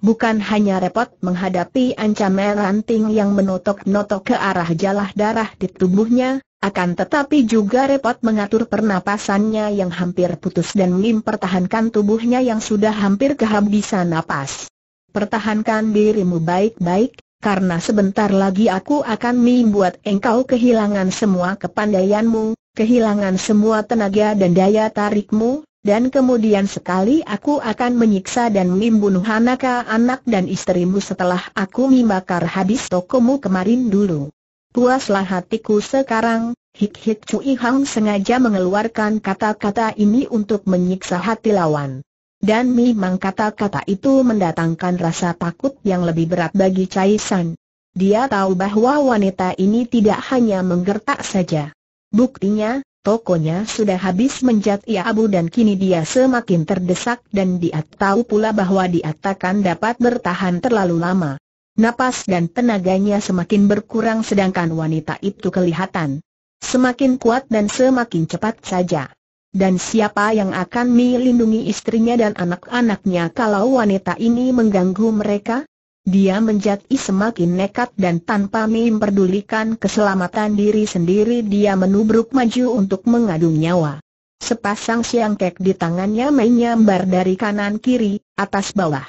Bukan hanya repot menghadapi ancaman ranting yang menotok-notok ke arah jalah darah di tubuhnya, akan tetapi juga repot mengatur pernapasannya yang hampir putus dan mempertahankan tubuhnya yang sudah hampir kehabisan napas. Pertahankan dirimu baik-baik, karena sebentar lagi aku akan membuat engkau kehilangan semua kepandaianmu, kehilangan semua tenaga dan daya tarikmu, dan kemudian sekali aku akan menyiksa dan membunuh anak-anak dan istrimu setelah aku membakar habis tokomu kemarin dulu. Puaslah hatiku sekarang, Hik Hik Cui Hang sengaja mengeluarkan kata-kata ini untuk menyiksa hati lawan. Dan memang kata-kata itu mendatangkan rasa takut yang lebih berat bagi Cai San. Dia tahu bahwa wanita ini tidak hanya menggertak saja. Buktinya, Tokonya sudah habis menjadi abu dan kini dia semakin terdesak dan dia tahu pula bahwa dia takkan dapat bertahan terlalu lama. Napas dan tenaganya semakin berkurang sedangkan wanita itu kelihatan semakin kuat dan semakin cepat saja. Dan siapa yang akan melindungi istrinya dan anak-anaknya kalau wanita ini mengganggu mereka? Dia menjadi semakin nekat dan tanpa memperdulikan keselamatan diri sendiri dia menubruk maju untuk mengadu nyawa. Sepasang siang kek di tangannya menyambar dari kanan kiri, atas bawah.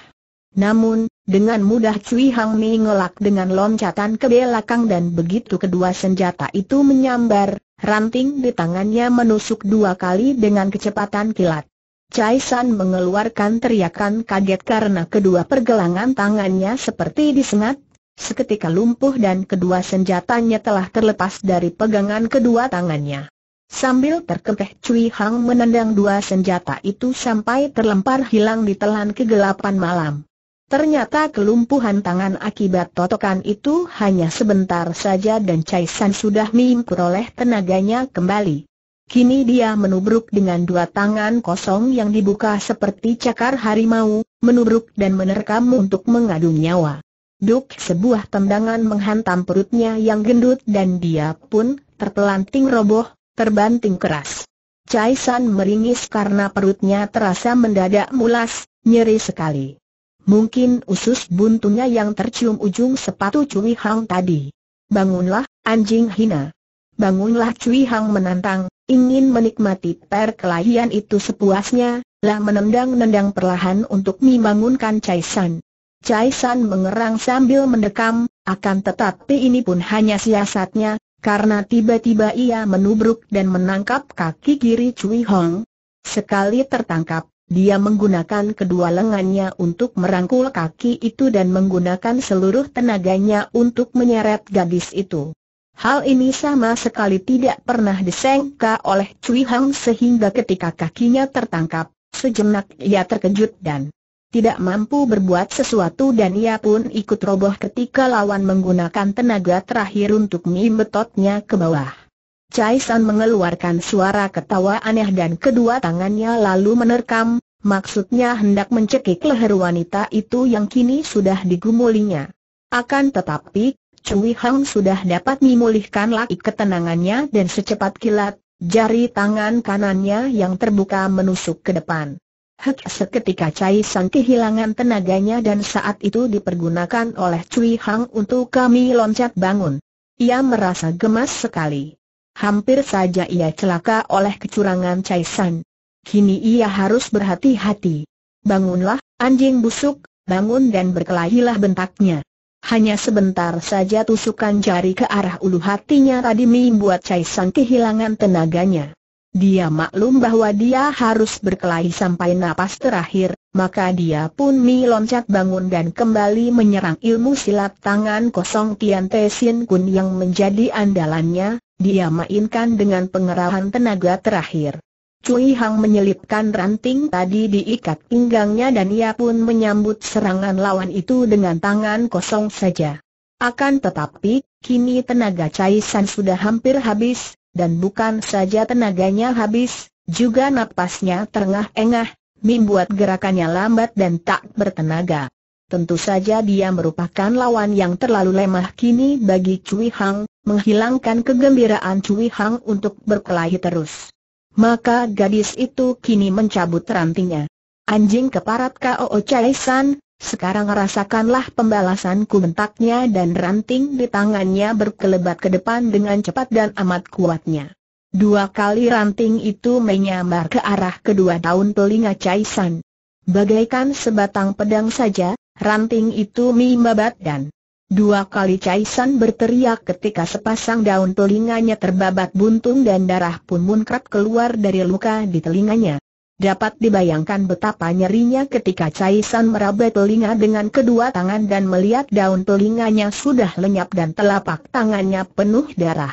Namun, dengan mudah Cui Hang Mi ngelak dengan loncatan ke belakang dan begitu kedua senjata itu menyambar, ranting di tangannya menusuk dua kali dengan kecepatan kilat. Chai San mengeluarkan teriakan kaget karena kedua pergelangan tangannya seperti disengat, seketika lumpuh dan kedua senjatanya telah terlepas dari pegangan kedua tangannya. Sambil terkekeh Cui Hang menendang dua senjata itu sampai terlempar hilang di telan kegelapan malam. Ternyata kelumpuhan tangan akibat totokan itu hanya sebentar saja dan Chai San sudah oleh tenaganya kembali. Kini dia menubruk dengan dua tangan kosong yang dibuka seperti cakar harimau, menubruk dan menerkam untuk mengadu nyawa. Duk sebuah tendangan menghantam perutnya yang gendut dan dia pun terpelanting roboh, terbanting keras. Chai San meringis karena perutnya terasa mendadak mulas, nyeri sekali. Mungkin usus buntunya yang tercium ujung sepatu Cui Hang tadi. Bangunlah, anjing hina. Bangunlah Cui Hang menantang, ingin menikmati perkelahian itu sepuasnya, lah menendang-nendang perlahan untuk membangunkan Chai San. Chai San mengerang sambil mendekam, akan tetapi ini pun hanya siasatnya, karena tiba-tiba ia menubruk dan menangkap kaki kiri Cui Hong. Sekali tertangkap, dia menggunakan kedua lengannya untuk merangkul kaki itu dan menggunakan seluruh tenaganya untuk menyeret gadis itu. Hal ini sama sekali tidak pernah disengka oleh Cui Hang sehingga ketika kakinya tertangkap, sejenak ia terkejut dan tidak mampu berbuat sesuatu dan ia pun ikut roboh ketika lawan menggunakan tenaga terakhir untuk membetotnya ke bawah. Chai San mengeluarkan suara ketawa aneh dan kedua tangannya lalu menerkam, maksudnya hendak mencekik leher wanita itu yang kini sudah digumulinya. Akan tetapi, Cui Hang sudah dapat memulihkan lagi ketenangannya dan secepat kilat, jari tangan kanannya yang terbuka menusuk ke depan. Hek seketika Cai San kehilangan tenaganya dan saat itu dipergunakan oleh Cui Hang untuk kami loncat bangun. Ia merasa gemas sekali. Hampir saja ia celaka oleh kecurangan Cai San. Kini ia harus berhati-hati. Bangunlah, anjing busuk, bangun dan berkelahilah bentaknya. Hanya sebentar saja tusukan jari ke arah ulu hatinya tadi membuat Cai Sang kehilangan tenaganya. Dia maklum bahwa dia harus berkelahi sampai napas terakhir, maka dia pun mi loncat bangun dan kembali menyerang ilmu silat tangan kosong Tian Te Sin Kun yang menjadi andalannya, dia mainkan dengan pengerahan tenaga terakhir. Cui Hang menyelipkan ranting tadi diikat pinggangnya dan ia pun menyambut serangan lawan itu dengan tangan kosong saja. Akan tetapi, kini tenaga Cai San sudah hampir habis, dan bukan saja tenaganya habis, juga napasnya terengah-engah, membuat gerakannya lambat dan tak bertenaga. Tentu saja dia merupakan lawan yang terlalu lemah kini bagi Cui Hang, menghilangkan kegembiraan Cui Hang untuk berkelahi terus. Maka gadis itu kini mencabut rantingnya. Anjing keparat K.O.O. Chai San, sekarang rasakanlah pembalasanku bentaknya dan ranting di tangannya berkelebat ke depan dengan cepat dan amat kuatnya. Dua kali ranting itu menyambar ke arah kedua daun telinga Chai San. Bagaikan sebatang pedang saja, ranting itu mimbabat dan Dua kali Caisan berteriak ketika sepasang daun telinganya terbabat buntung dan darah pun muncrat keluar dari luka di telinganya. Dapat dibayangkan betapa nyerinya ketika Caisan meraba telinga dengan kedua tangan dan melihat daun telinganya sudah lenyap dan telapak tangannya penuh darah.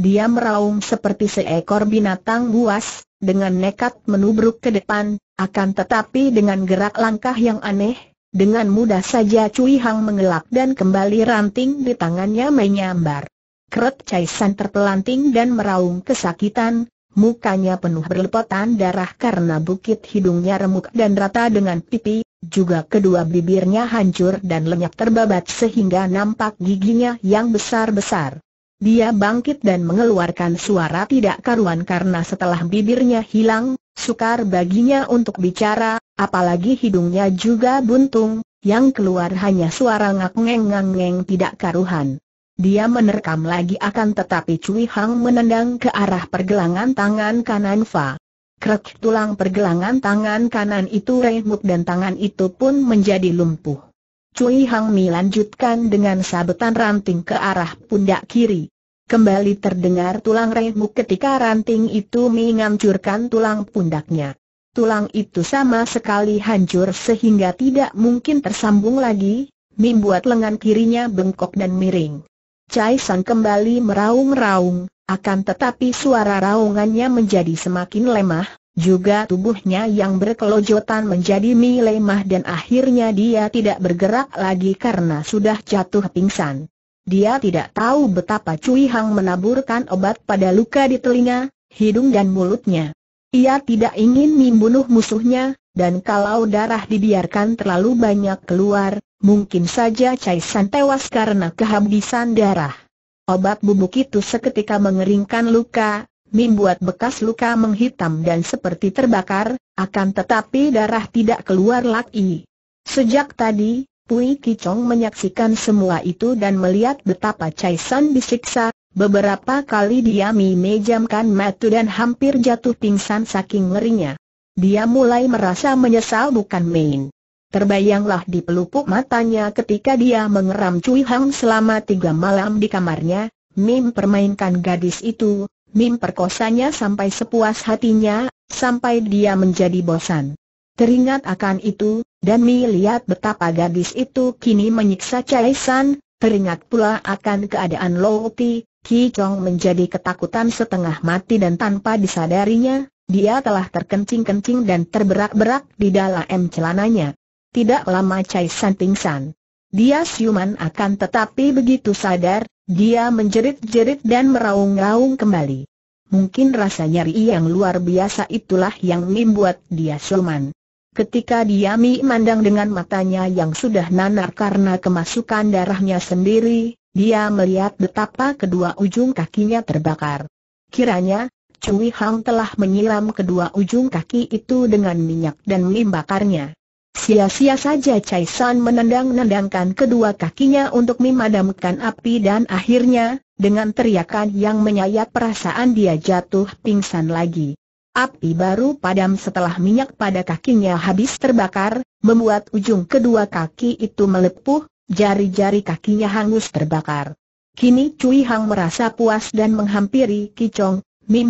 Dia meraung seperti seekor binatang buas, dengan nekat menubruk ke depan, akan tetapi dengan gerak langkah yang aneh, dengan mudah saja Cui Hang mengelak dan kembali ranting di tangannya menyambar. Kret Chai San terpelanting dan meraung kesakitan, mukanya penuh berlepotan darah karena bukit hidungnya remuk dan rata dengan pipi, juga kedua bibirnya hancur dan lenyap terbabat sehingga nampak giginya yang besar-besar. Dia bangkit dan mengeluarkan suara tidak karuan karena setelah bibirnya hilang, sukar baginya untuk bicara, apalagi hidungnya juga buntung, yang keluar hanya suara ngak-ngeng-ngeng tidak karuhan. Dia menerkam lagi akan tetapi Cui Hang menendang ke arah pergelangan tangan kanan Fa. Krek tulang pergelangan tangan kanan itu remuk dan tangan itu pun menjadi lumpuh. Cui Hang Mi lanjutkan dengan sabetan ranting ke arah pundak kiri. Kembali terdengar tulang remuk ketika ranting itu menghancurkan tulang pundaknya tulang itu sama sekali hancur sehingga tidak mungkin tersambung lagi, membuat lengan kirinya bengkok dan miring. Chai San kembali meraung-raung, akan tetapi suara raungannya menjadi semakin lemah, juga tubuhnya yang berkelojotan menjadi mi lemah dan akhirnya dia tidak bergerak lagi karena sudah jatuh pingsan. Dia tidak tahu betapa Cui Hang menaburkan obat pada luka di telinga, hidung dan mulutnya. Ia tidak ingin membunuh musuhnya, dan kalau darah dibiarkan terlalu banyak keluar, mungkin saja Chai San tewas karena kehabisan darah. Obat bubuk itu seketika mengeringkan luka, membuat bekas luka menghitam dan seperti terbakar, akan tetapi darah tidak keluar lagi. Sejak tadi, Pui Kicong menyaksikan semua itu dan melihat betapa Chai San disiksa, Beberapa kali dia memejamkan mata dan hampir jatuh pingsan saking ngerinya. Dia mulai merasa menyesal bukan main. Terbayanglah di pelupuk matanya ketika dia mengeram Cui Hang selama tiga malam di kamarnya, Mim permainkan gadis itu, Mim perkosanya sampai sepuas hatinya, sampai dia menjadi bosan. Teringat akan itu, dan Mi lihat betapa gadis itu kini menyiksa Chai San, teringat pula akan keadaan Ti. Ki Chong menjadi ketakutan setengah mati dan tanpa disadarinya, dia telah terkencing-kencing dan terberak-berak di dalam celananya. Tidak lama Chai San pingsan. Dia siuman akan tetapi begitu sadar, dia menjerit-jerit dan meraung-raung kembali. Mungkin rasa nyeri yang luar biasa itulah yang membuat dia siuman. Ketika dia memandang dengan matanya yang sudah nanar karena kemasukan darahnya sendiri, dia melihat betapa kedua ujung kakinya terbakar. Kiranya, Cui Hang telah menyiram kedua ujung kaki itu dengan minyak dan mie bakarnya. Sia-sia saja Chai San menendang-nendangkan kedua kakinya untuk memadamkan api dan akhirnya, dengan teriakan yang menyayat perasaan dia jatuh pingsan lagi. Api baru padam setelah minyak pada kakinya habis terbakar, membuat ujung kedua kaki itu melepuh, Jari-jari kakinya hangus terbakar. Kini Cui Hang merasa puas dan menghampiri Kicong, Mi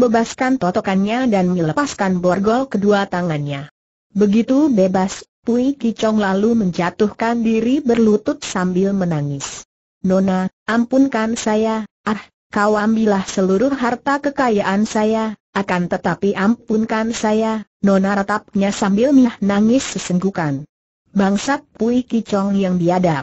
totokannya dan melepaskan borgol kedua tangannya. Begitu bebas, Pui Kicong lalu menjatuhkan diri berlutut sambil menangis. Nona, ampunkan saya, ah, kau ambillah seluruh harta kekayaan saya, akan tetapi ampunkan saya, Nona ratapnya sambil menangis sesenggukan. Bangsat Pui Kicong yang biadab.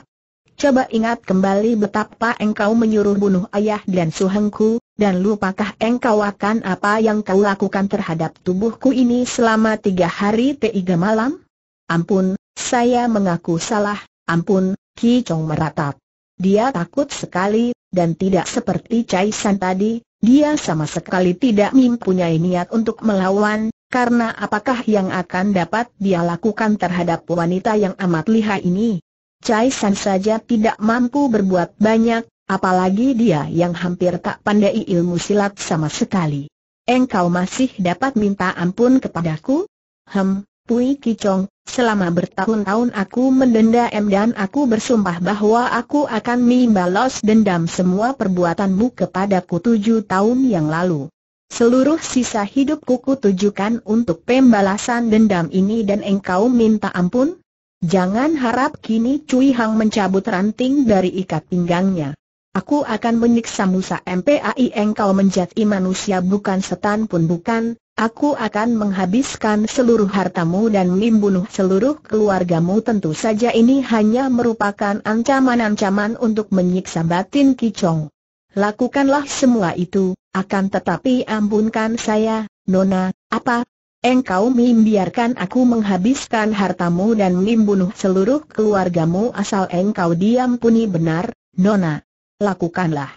Coba ingat kembali betapa engkau menyuruh bunuh ayah dan suhengku, dan lupakah engkau akan apa yang kau lakukan terhadap tubuhku ini selama tiga hari tiga malam? Ampun, saya mengaku salah, ampun, Ki Chong meratap. Dia takut sekali, dan tidak seperti Chai San tadi, dia sama sekali tidak mempunyai niat untuk melawan, karena apakah yang akan dapat dia lakukan terhadap wanita yang amat lihai ini? Chai San saja tidak mampu berbuat banyak, apalagi dia yang hampir tak pandai ilmu silat sama sekali. Engkau masih dapat minta ampun kepadaku? Hem, Pui Kicong, selama bertahun-tahun aku mendenda M dan aku bersumpah bahwa aku akan membalas dendam semua perbuatanmu kepadaku tujuh tahun yang lalu. Seluruh sisa hidupku kutujukan untuk pembalasan dendam ini dan engkau minta ampun? Jangan harap kini Cui Hang mencabut ranting dari ikat pinggangnya. Aku akan menyiksa Musa MPAI engkau menjadi manusia bukan setan pun bukan, aku akan menghabiskan seluruh hartamu dan membunuh seluruh keluargamu tentu saja ini hanya merupakan ancaman-ancaman untuk menyiksa batin Kicong. Lakukanlah semua itu, akan tetapi ampunkan saya, Nona, apa, Engkau membiarkan aku menghabiskan hartamu dan membunuh seluruh keluargamu asal engkau diam puni benar, Nona. Lakukanlah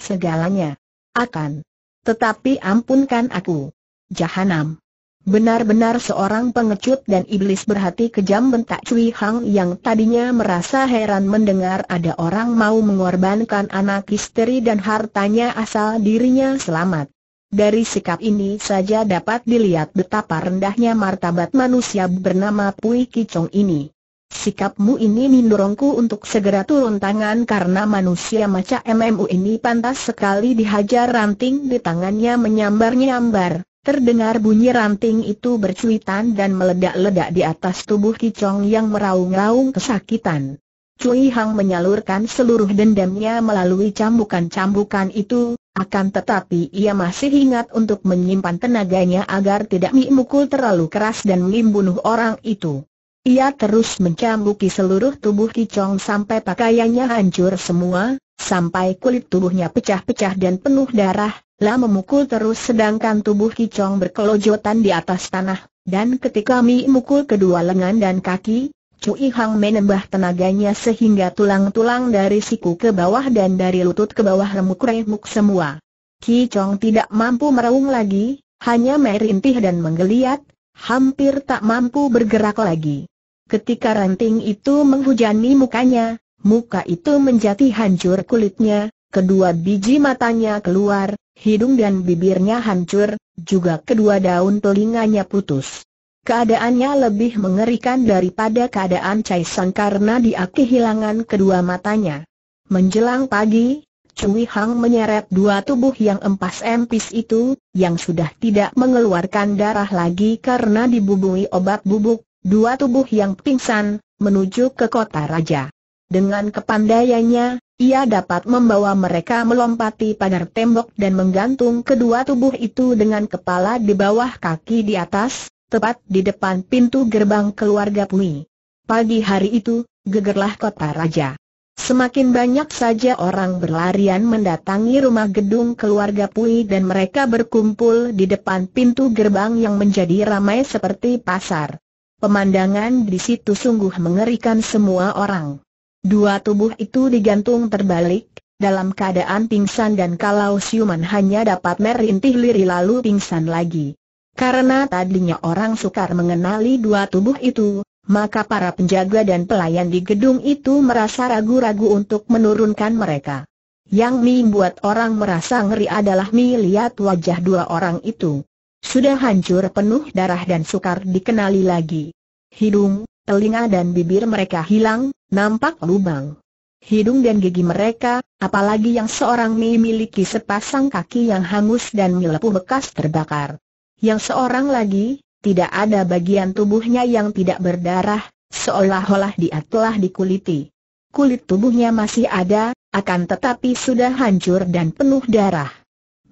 segalanya. Akan. Tetapi ampunkan aku. Jahanam. Benar-benar seorang pengecut dan iblis berhati kejam bentak Cui Hang yang tadinya merasa heran mendengar ada orang mau mengorbankan anak istri dan hartanya asal dirinya selamat. Dari sikap ini saja dapat dilihat betapa rendahnya martabat manusia bernama Pui Kicong ini. Sikapmu ini mendorongku untuk segera turun tangan karena manusia macam MMU ini pantas sekali dihajar ranting di tangannya menyambar-nyambar. Terdengar bunyi ranting itu bercuitan dan meledak-ledak di atas tubuh Kicong yang meraung-raung kesakitan. Cui Hang menyalurkan seluruh dendamnya melalui cambukan-cambukan itu, akan tetapi ia masih ingat untuk menyimpan tenaganya agar tidak memukul terlalu keras dan membunuh orang itu. Ia terus mencambuki seluruh tubuh Kicong sampai pakaiannya hancur semua, sampai kulit tubuhnya pecah-pecah dan penuh darah, lah memukul terus sedangkan tubuh Kicong berkelojotan di atas tanah, dan ketika Mi mukul kedua lengan dan kaki, Cui Hang menembah tenaganya sehingga tulang-tulang dari siku ke bawah dan dari lutut ke bawah remuk-remuk semua. Ki Chong tidak mampu meraung lagi, hanya merintih dan menggeliat, hampir tak mampu bergerak lagi. Ketika ranting itu menghujani mukanya, muka itu menjadi hancur kulitnya, kedua biji matanya keluar, hidung dan bibirnya hancur, juga kedua daun telinganya putus. Keadaannya lebih mengerikan daripada keadaan Chai Sang karena dia kehilangan kedua matanya. Menjelang pagi, Cui Hang menyeret dua tubuh yang empas-empis itu, yang sudah tidak mengeluarkan darah lagi karena dibubui obat bubuk, dua tubuh yang pingsan, menuju ke kota raja. Dengan kepandaiannya, ia dapat membawa mereka melompati pagar tembok dan menggantung kedua tubuh itu dengan kepala di bawah kaki di atas, tepat di depan pintu gerbang keluarga Pui. Pagi hari itu, gegerlah kota raja. Semakin banyak saja orang berlarian mendatangi rumah gedung keluarga Pui dan mereka berkumpul di depan pintu gerbang yang menjadi ramai seperti pasar. Pemandangan di situ sungguh mengerikan semua orang. Dua tubuh itu digantung terbalik, dalam keadaan pingsan dan kalau siuman hanya dapat merintih liri lalu pingsan lagi. Karena tadinya orang sukar mengenali dua tubuh itu, maka para penjaga dan pelayan di gedung itu merasa ragu-ragu untuk menurunkan mereka. Yang membuat orang merasa ngeri adalah melihat wajah dua orang itu. Sudah hancur penuh darah dan sukar dikenali lagi. Hidung, telinga dan bibir mereka hilang, nampak lubang. Hidung dan gigi mereka, apalagi yang seorang Mi miliki sepasang kaki yang hangus dan melepuh bekas terbakar. Yang seorang lagi, tidak ada bagian tubuhnya yang tidak berdarah, seolah-olah dia telah dikuliti. Kulit tubuhnya masih ada, akan tetapi sudah hancur dan penuh darah.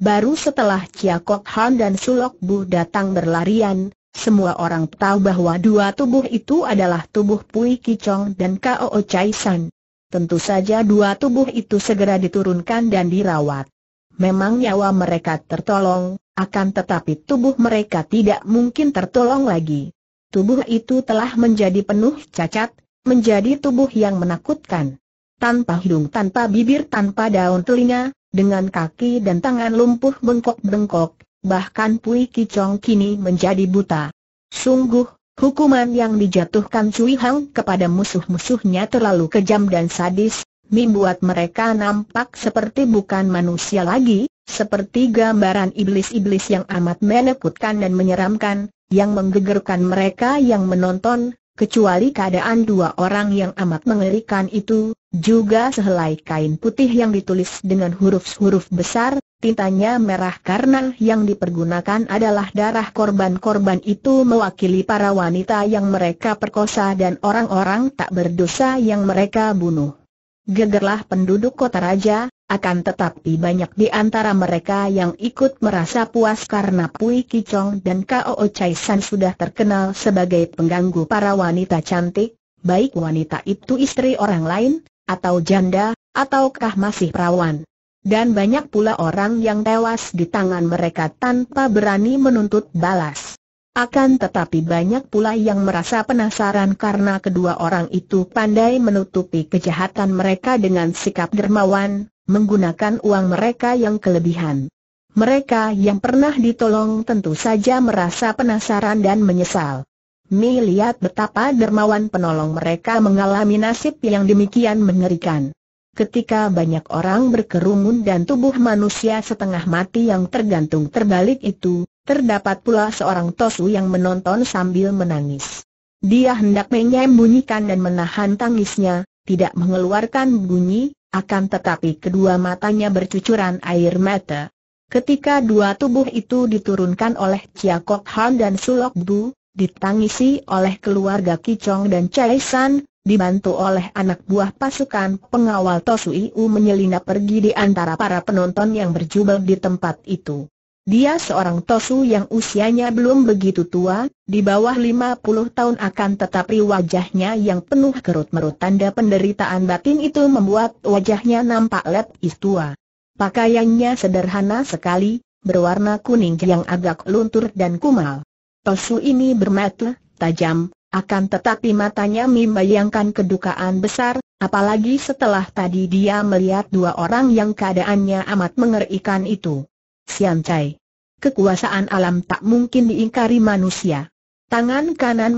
Baru setelah Chia Kok Han dan Sulok Bu datang berlarian, semua orang tahu bahwa dua tubuh itu adalah tubuh Pui Kicong dan Kao Chai San. Tentu saja dua tubuh itu segera diturunkan dan dirawat. Memang nyawa mereka tertolong, akan tetapi tubuh mereka tidak mungkin tertolong lagi. Tubuh itu telah menjadi penuh cacat, menjadi tubuh yang menakutkan. Tanpa hidung, tanpa bibir, tanpa daun telinga, dengan kaki dan tangan lumpuh bengkok-bengkok, bahkan Pui Kicong kini menjadi buta. Sungguh, hukuman yang dijatuhkan Cui Hang kepada musuh-musuhnya terlalu kejam dan sadis, membuat mereka nampak seperti bukan manusia lagi, seperti gambaran iblis-iblis yang amat menakutkan dan menyeramkan, yang menggegerkan mereka yang menonton, kecuali keadaan dua orang yang amat mengerikan itu, juga sehelai kain putih yang ditulis dengan huruf-huruf besar, tintanya merah karena yang dipergunakan adalah darah korban-korban itu mewakili para wanita yang mereka perkosa dan orang-orang tak berdosa yang mereka bunuh. Gegerlah penduduk kota raja, akan tetapi banyak di antara mereka yang ikut merasa puas karena Pui Kicong dan Kao Chai San sudah terkenal sebagai pengganggu para wanita cantik, baik wanita itu istri orang lain, atau janda, ataukah masih perawan. Dan banyak pula orang yang tewas di tangan mereka tanpa berani menuntut balas. Akan tetapi banyak pula yang merasa penasaran karena kedua orang itu pandai menutupi kejahatan mereka dengan sikap dermawan, menggunakan uang mereka yang kelebihan. Mereka yang pernah ditolong tentu saja merasa penasaran dan menyesal. Mi lihat betapa dermawan penolong mereka mengalami nasib yang demikian mengerikan. Ketika banyak orang berkerumun dan tubuh manusia setengah mati yang tergantung terbalik itu, terdapat pula seorang tosu yang menonton sambil menangis. Dia hendak menyembunyikan dan menahan tangisnya, tidak mengeluarkan bunyi, akan tetapi kedua matanya bercucuran air mata. Ketika dua tubuh itu diturunkan oleh Chia Kok Han dan Sulok Bu, ditangisi oleh keluarga Kicong dan Chai San, dibantu oleh anak buah pasukan pengawal Tosui Iu menyelinap pergi di antara para penonton yang berjubel di tempat itu. Dia seorang tosu yang usianya belum begitu tua, di bawah lima puluh tahun akan tetapi wajahnya yang penuh kerut-merut tanda penderitaan batin itu membuat wajahnya nampak lebih tua. Pakaiannya sederhana sekali, berwarna kuning yang agak luntur dan kumal. Tosu ini bermata tajam, akan tetapi matanya membayangkan kedukaan besar, apalagi setelah tadi dia melihat dua orang yang keadaannya amat mengerikan itu. Sian Cai kekuasaan alam tak mungkin diingkari manusia. Tangan kanan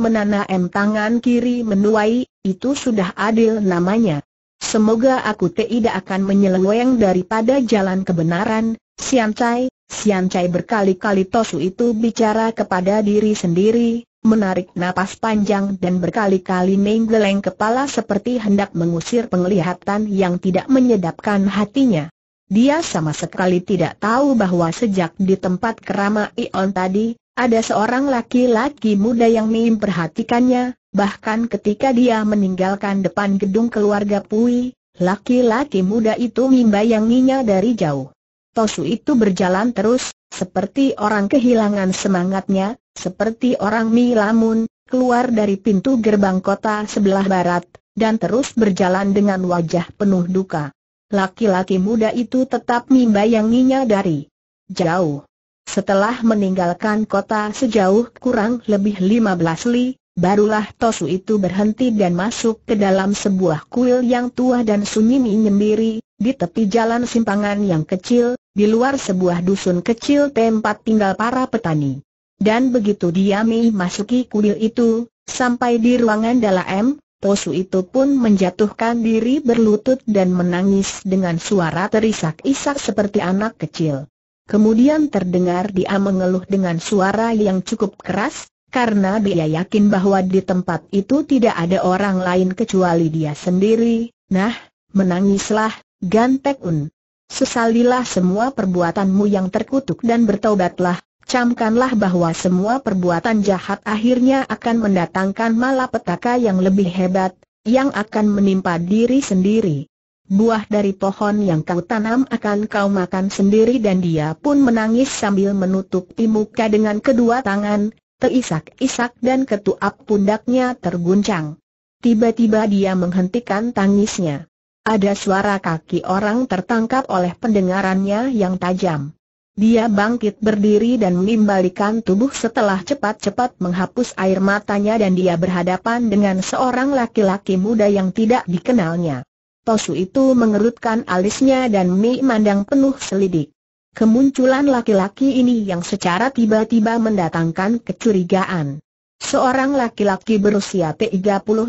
em, tangan kiri menuai, itu sudah adil namanya. Semoga aku tidak akan menyeleweng daripada jalan kebenaran, Sian Siancai Sian berkali-kali Tosu itu bicara kepada diri sendiri, menarik napas panjang dan berkali-kali menggeleng kepala seperti hendak mengusir penglihatan yang tidak menyedapkan hatinya. Dia sama sekali tidak tahu bahwa sejak di tempat kerama Ion tadi, ada seorang laki-laki muda yang memperhatikannya, bahkan ketika dia meninggalkan depan gedung keluarga Pui, laki-laki muda itu membayanginya dari jauh. Tosu itu berjalan terus, seperti orang kehilangan semangatnya, seperti orang milamun, keluar dari pintu gerbang kota sebelah barat, dan terus berjalan dengan wajah penuh duka laki-laki muda itu tetap membayanginya dari jauh. Setelah meninggalkan kota sejauh kurang lebih 15 li, barulah Tosu itu berhenti dan masuk ke dalam sebuah kuil yang tua dan sunyi menyendiri, di tepi jalan simpangan yang kecil, di luar sebuah dusun kecil tempat tinggal para petani. Dan begitu dia masuki kuil itu, sampai di ruangan dalam, Posu itu pun menjatuhkan diri berlutut dan menangis dengan suara terisak-isak seperti anak kecil. Kemudian terdengar dia mengeluh dengan suara yang cukup keras, karena dia yakin bahwa di tempat itu tidak ada orang lain kecuali dia sendiri. Nah, menangislah, Gantekun. Sesalilah semua perbuatanmu yang terkutuk dan bertobatlah, camkanlah bahwa semua perbuatan jahat akhirnya akan mendatangkan malapetaka yang lebih hebat, yang akan menimpa diri sendiri. Buah dari pohon yang kau tanam akan kau makan sendiri dan dia pun menangis sambil menutupi muka dengan kedua tangan, terisak-isak dan ketuap pundaknya terguncang. Tiba-tiba dia menghentikan tangisnya. Ada suara kaki orang tertangkap oleh pendengarannya yang tajam. Dia bangkit berdiri dan mengembalikan tubuh setelah cepat-cepat menghapus air matanya dan dia berhadapan dengan seorang laki-laki muda yang tidak dikenalnya. Tosu itu mengerutkan alisnya dan memandang penuh selidik. Kemunculan laki-laki ini yang secara tiba-tiba mendatangkan kecurigaan. Seorang laki-laki berusia 30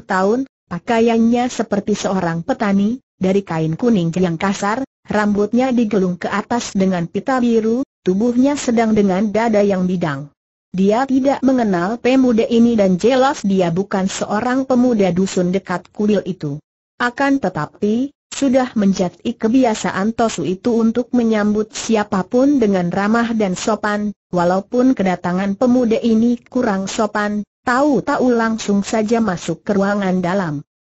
tahun, pakaiannya seperti seorang petani, dari kain kuning yang kasar, rambutnya digelung ke atas dengan pita biru, tubuhnya sedang dengan dada yang bidang. Dia tidak mengenal pemuda ini dan jelas dia bukan seorang pemuda dusun dekat kuil itu. Akan tetapi, sudah menjadi kebiasaan Tosu itu untuk menyambut siapapun dengan ramah dan sopan, walaupun kedatangan pemuda ini kurang sopan, tahu-tahu langsung saja masuk ke ruangan dalam.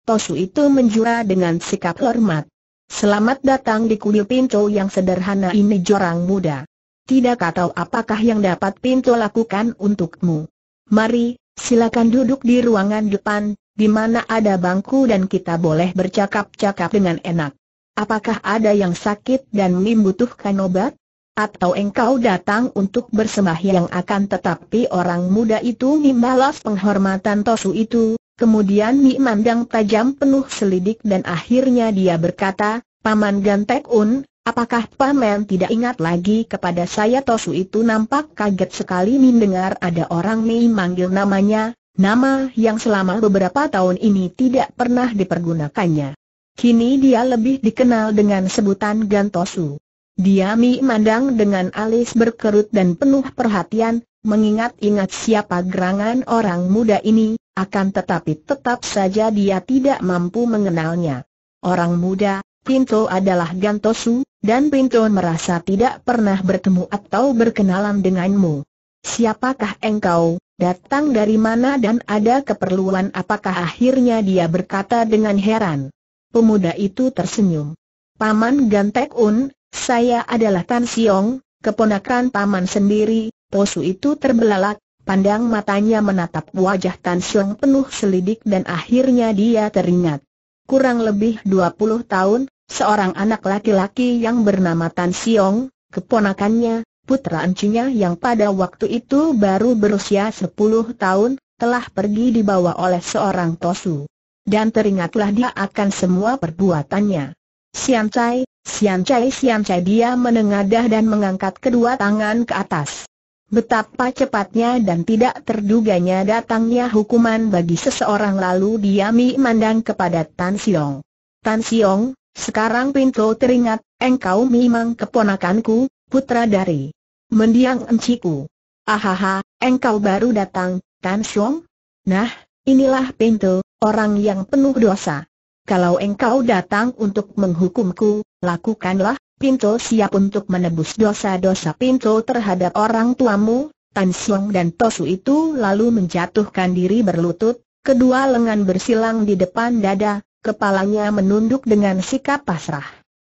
Tosu itu menjura dengan sikap hormat. Selamat datang di kuil Pinto yang sederhana ini jorang muda. Tidak tahu apakah yang dapat Pinto lakukan untukmu. Mari, silakan duduk di ruangan depan, di mana ada bangku dan kita boleh bercakap-cakap dengan enak. Apakah ada yang sakit dan membutuhkan obat? Atau engkau datang untuk bersembahyang akan tetapi orang muda itu membalas penghormatan Tosu itu, Kemudian Mi mandang tajam penuh selidik dan akhirnya dia berkata, Paman Gantek Un, apakah Paman tidak ingat lagi kepada saya Tosu itu nampak kaget sekali mendengar ada orang Mi manggil namanya, nama yang selama beberapa tahun ini tidak pernah dipergunakannya. Kini dia lebih dikenal dengan sebutan Gantosu. Dia Mi mandang dengan alis berkerut dan penuh perhatian, mengingat-ingat siapa gerangan orang muda ini, akan tetapi tetap saja dia tidak mampu mengenalnya. Orang muda, Pinto adalah Gantosu, dan Pinto merasa tidak pernah bertemu atau berkenalan denganmu. Siapakah engkau, datang dari mana dan ada keperluan apakah akhirnya dia berkata dengan heran. Pemuda itu tersenyum. Paman Gantek Un, saya adalah Tan Siong, keponakan paman sendiri, Tosu itu terbelalak, Pandang matanya menatap wajah Tan Xiong penuh selidik dan akhirnya dia teringat. Kurang lebih 20 tahun, seorang anak laki-laki yang bernama Tan Xiong, keponakannya, putra encinya yang pada waktu itu baru berusia 10 tahun, telah pergi dibawa oleh seorang Tosu. Dan teringatlah dia akan semua perbuatannya. Siancai, Siancai, Siancai dia menengadah dan mengangkat kedua tangan ke atas. Betapa cepatnya dan tidak terduganya datangnya hukuman bagi seseorang lalu diami mandang kepada Tan Siong. Tan Siong, sekarang pintu teringat, engkau memang keponakanku, putra dari mendiang enciku. Ahaha, engkau baru datang, Tan Siong? Nah, inilah pintu, orang yang penuh dosa. Kalau engkau datang untuk menghukumku, lakukanlah Pinto siap untuk menebus dosa-dosa Pinto terhadap orang tuamu, Tan Siong dan Tosu itu lalu menjatuhkan diri berlutut, kedua lengan bersilang di depan dada, kepalanya menunduk dengan sikap pasrah.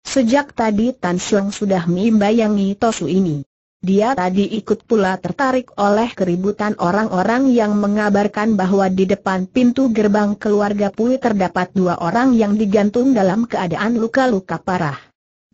Sejak tadi Tan Siong sudah membayangi Tosu ini. Dia tadi ikut pula tertarik oleh keributan orang-orang yang mengabarkan bahwa di depan pintu gerbang keluarga Pui terdapat dua orang yang digantung dalam keadaan luka-luka parah.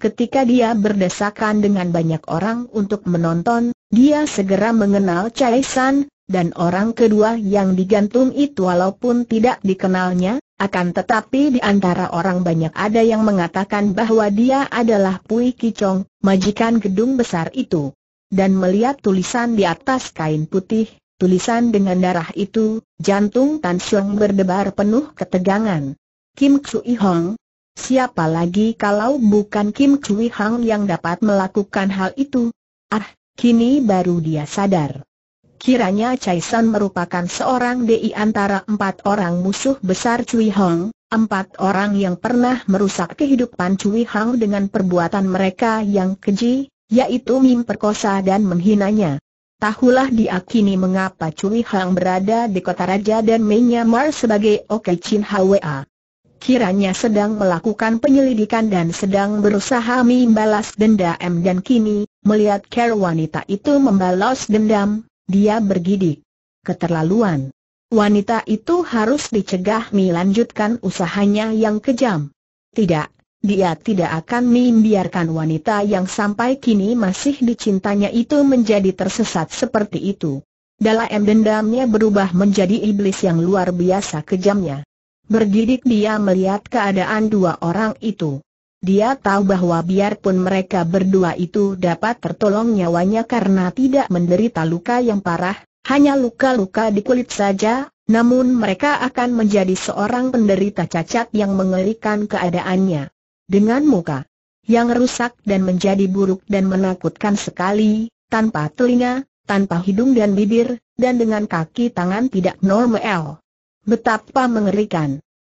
Ketika dia berdesakan dengan banyak orang untuk menonton, dia segera mengenal Chai San, dan orang kedua yang digantung itu walaupun tidak dikenalnya, akan tetapi di antara orang banyak ada yang mengatakan bahwa dia adalah Pui Kicong, majikan gedung besar itu. Dan melihat tulisan di atas kain putih, tulisan dengan darah itu, jantung Tan Xiong berdebar penuh ketegangan. Kim Ksui Hong, Siapa lagi kalau bukan Kim Chui Hang yang dapat melakukan hal itu? Ah, kini baru dia sadar. Kiranya Chai San merupakan seorang di antara empat orang musuh besar Chui Hang, empat orang yang pernah merusak kehidupan Chui Hang dengan perbuatan mereka yang keji, yaitu memperkosa dan menghinanya. Tahulah dia kini mengapa Cui Hang berada di kota raja dan menyamar sebagai Oke Chin Hwa kiranya sedang melakukan penyelidikan dan sedang berusaha membalas dendam dan kini, melihat care wanita itu membalas dendam, dia bergidik. Keterlaluan. Wanita itu harus dicegah melanjutkan usahanya yang kejam. Tidak, dia tidak akan membiarkan wanita yang sampai kini masih dicintanya itu menjadi tersesat seperti itu. Dalam dendamnya berubah menjadi iblis yang luar biasa kejamnya. Bergidik dia melihat keadaan dua orang itu. Dia tahu bahwa biarpun mereka berdua itu dapat tertolong nyawanya karena tidak menderita luka yang parah, hanya luka-luka di kulit saja, namun mereka akan menjadi seorang penderita cacat yang mengerikan keadaannya. Dengan muka yang rusak dan menjadi buruk dan menakutkan sekali, tanpa telinga, tanpa hidung dan bibir, dan dengan kaki tangan tidak normal. Betapa mengerikan.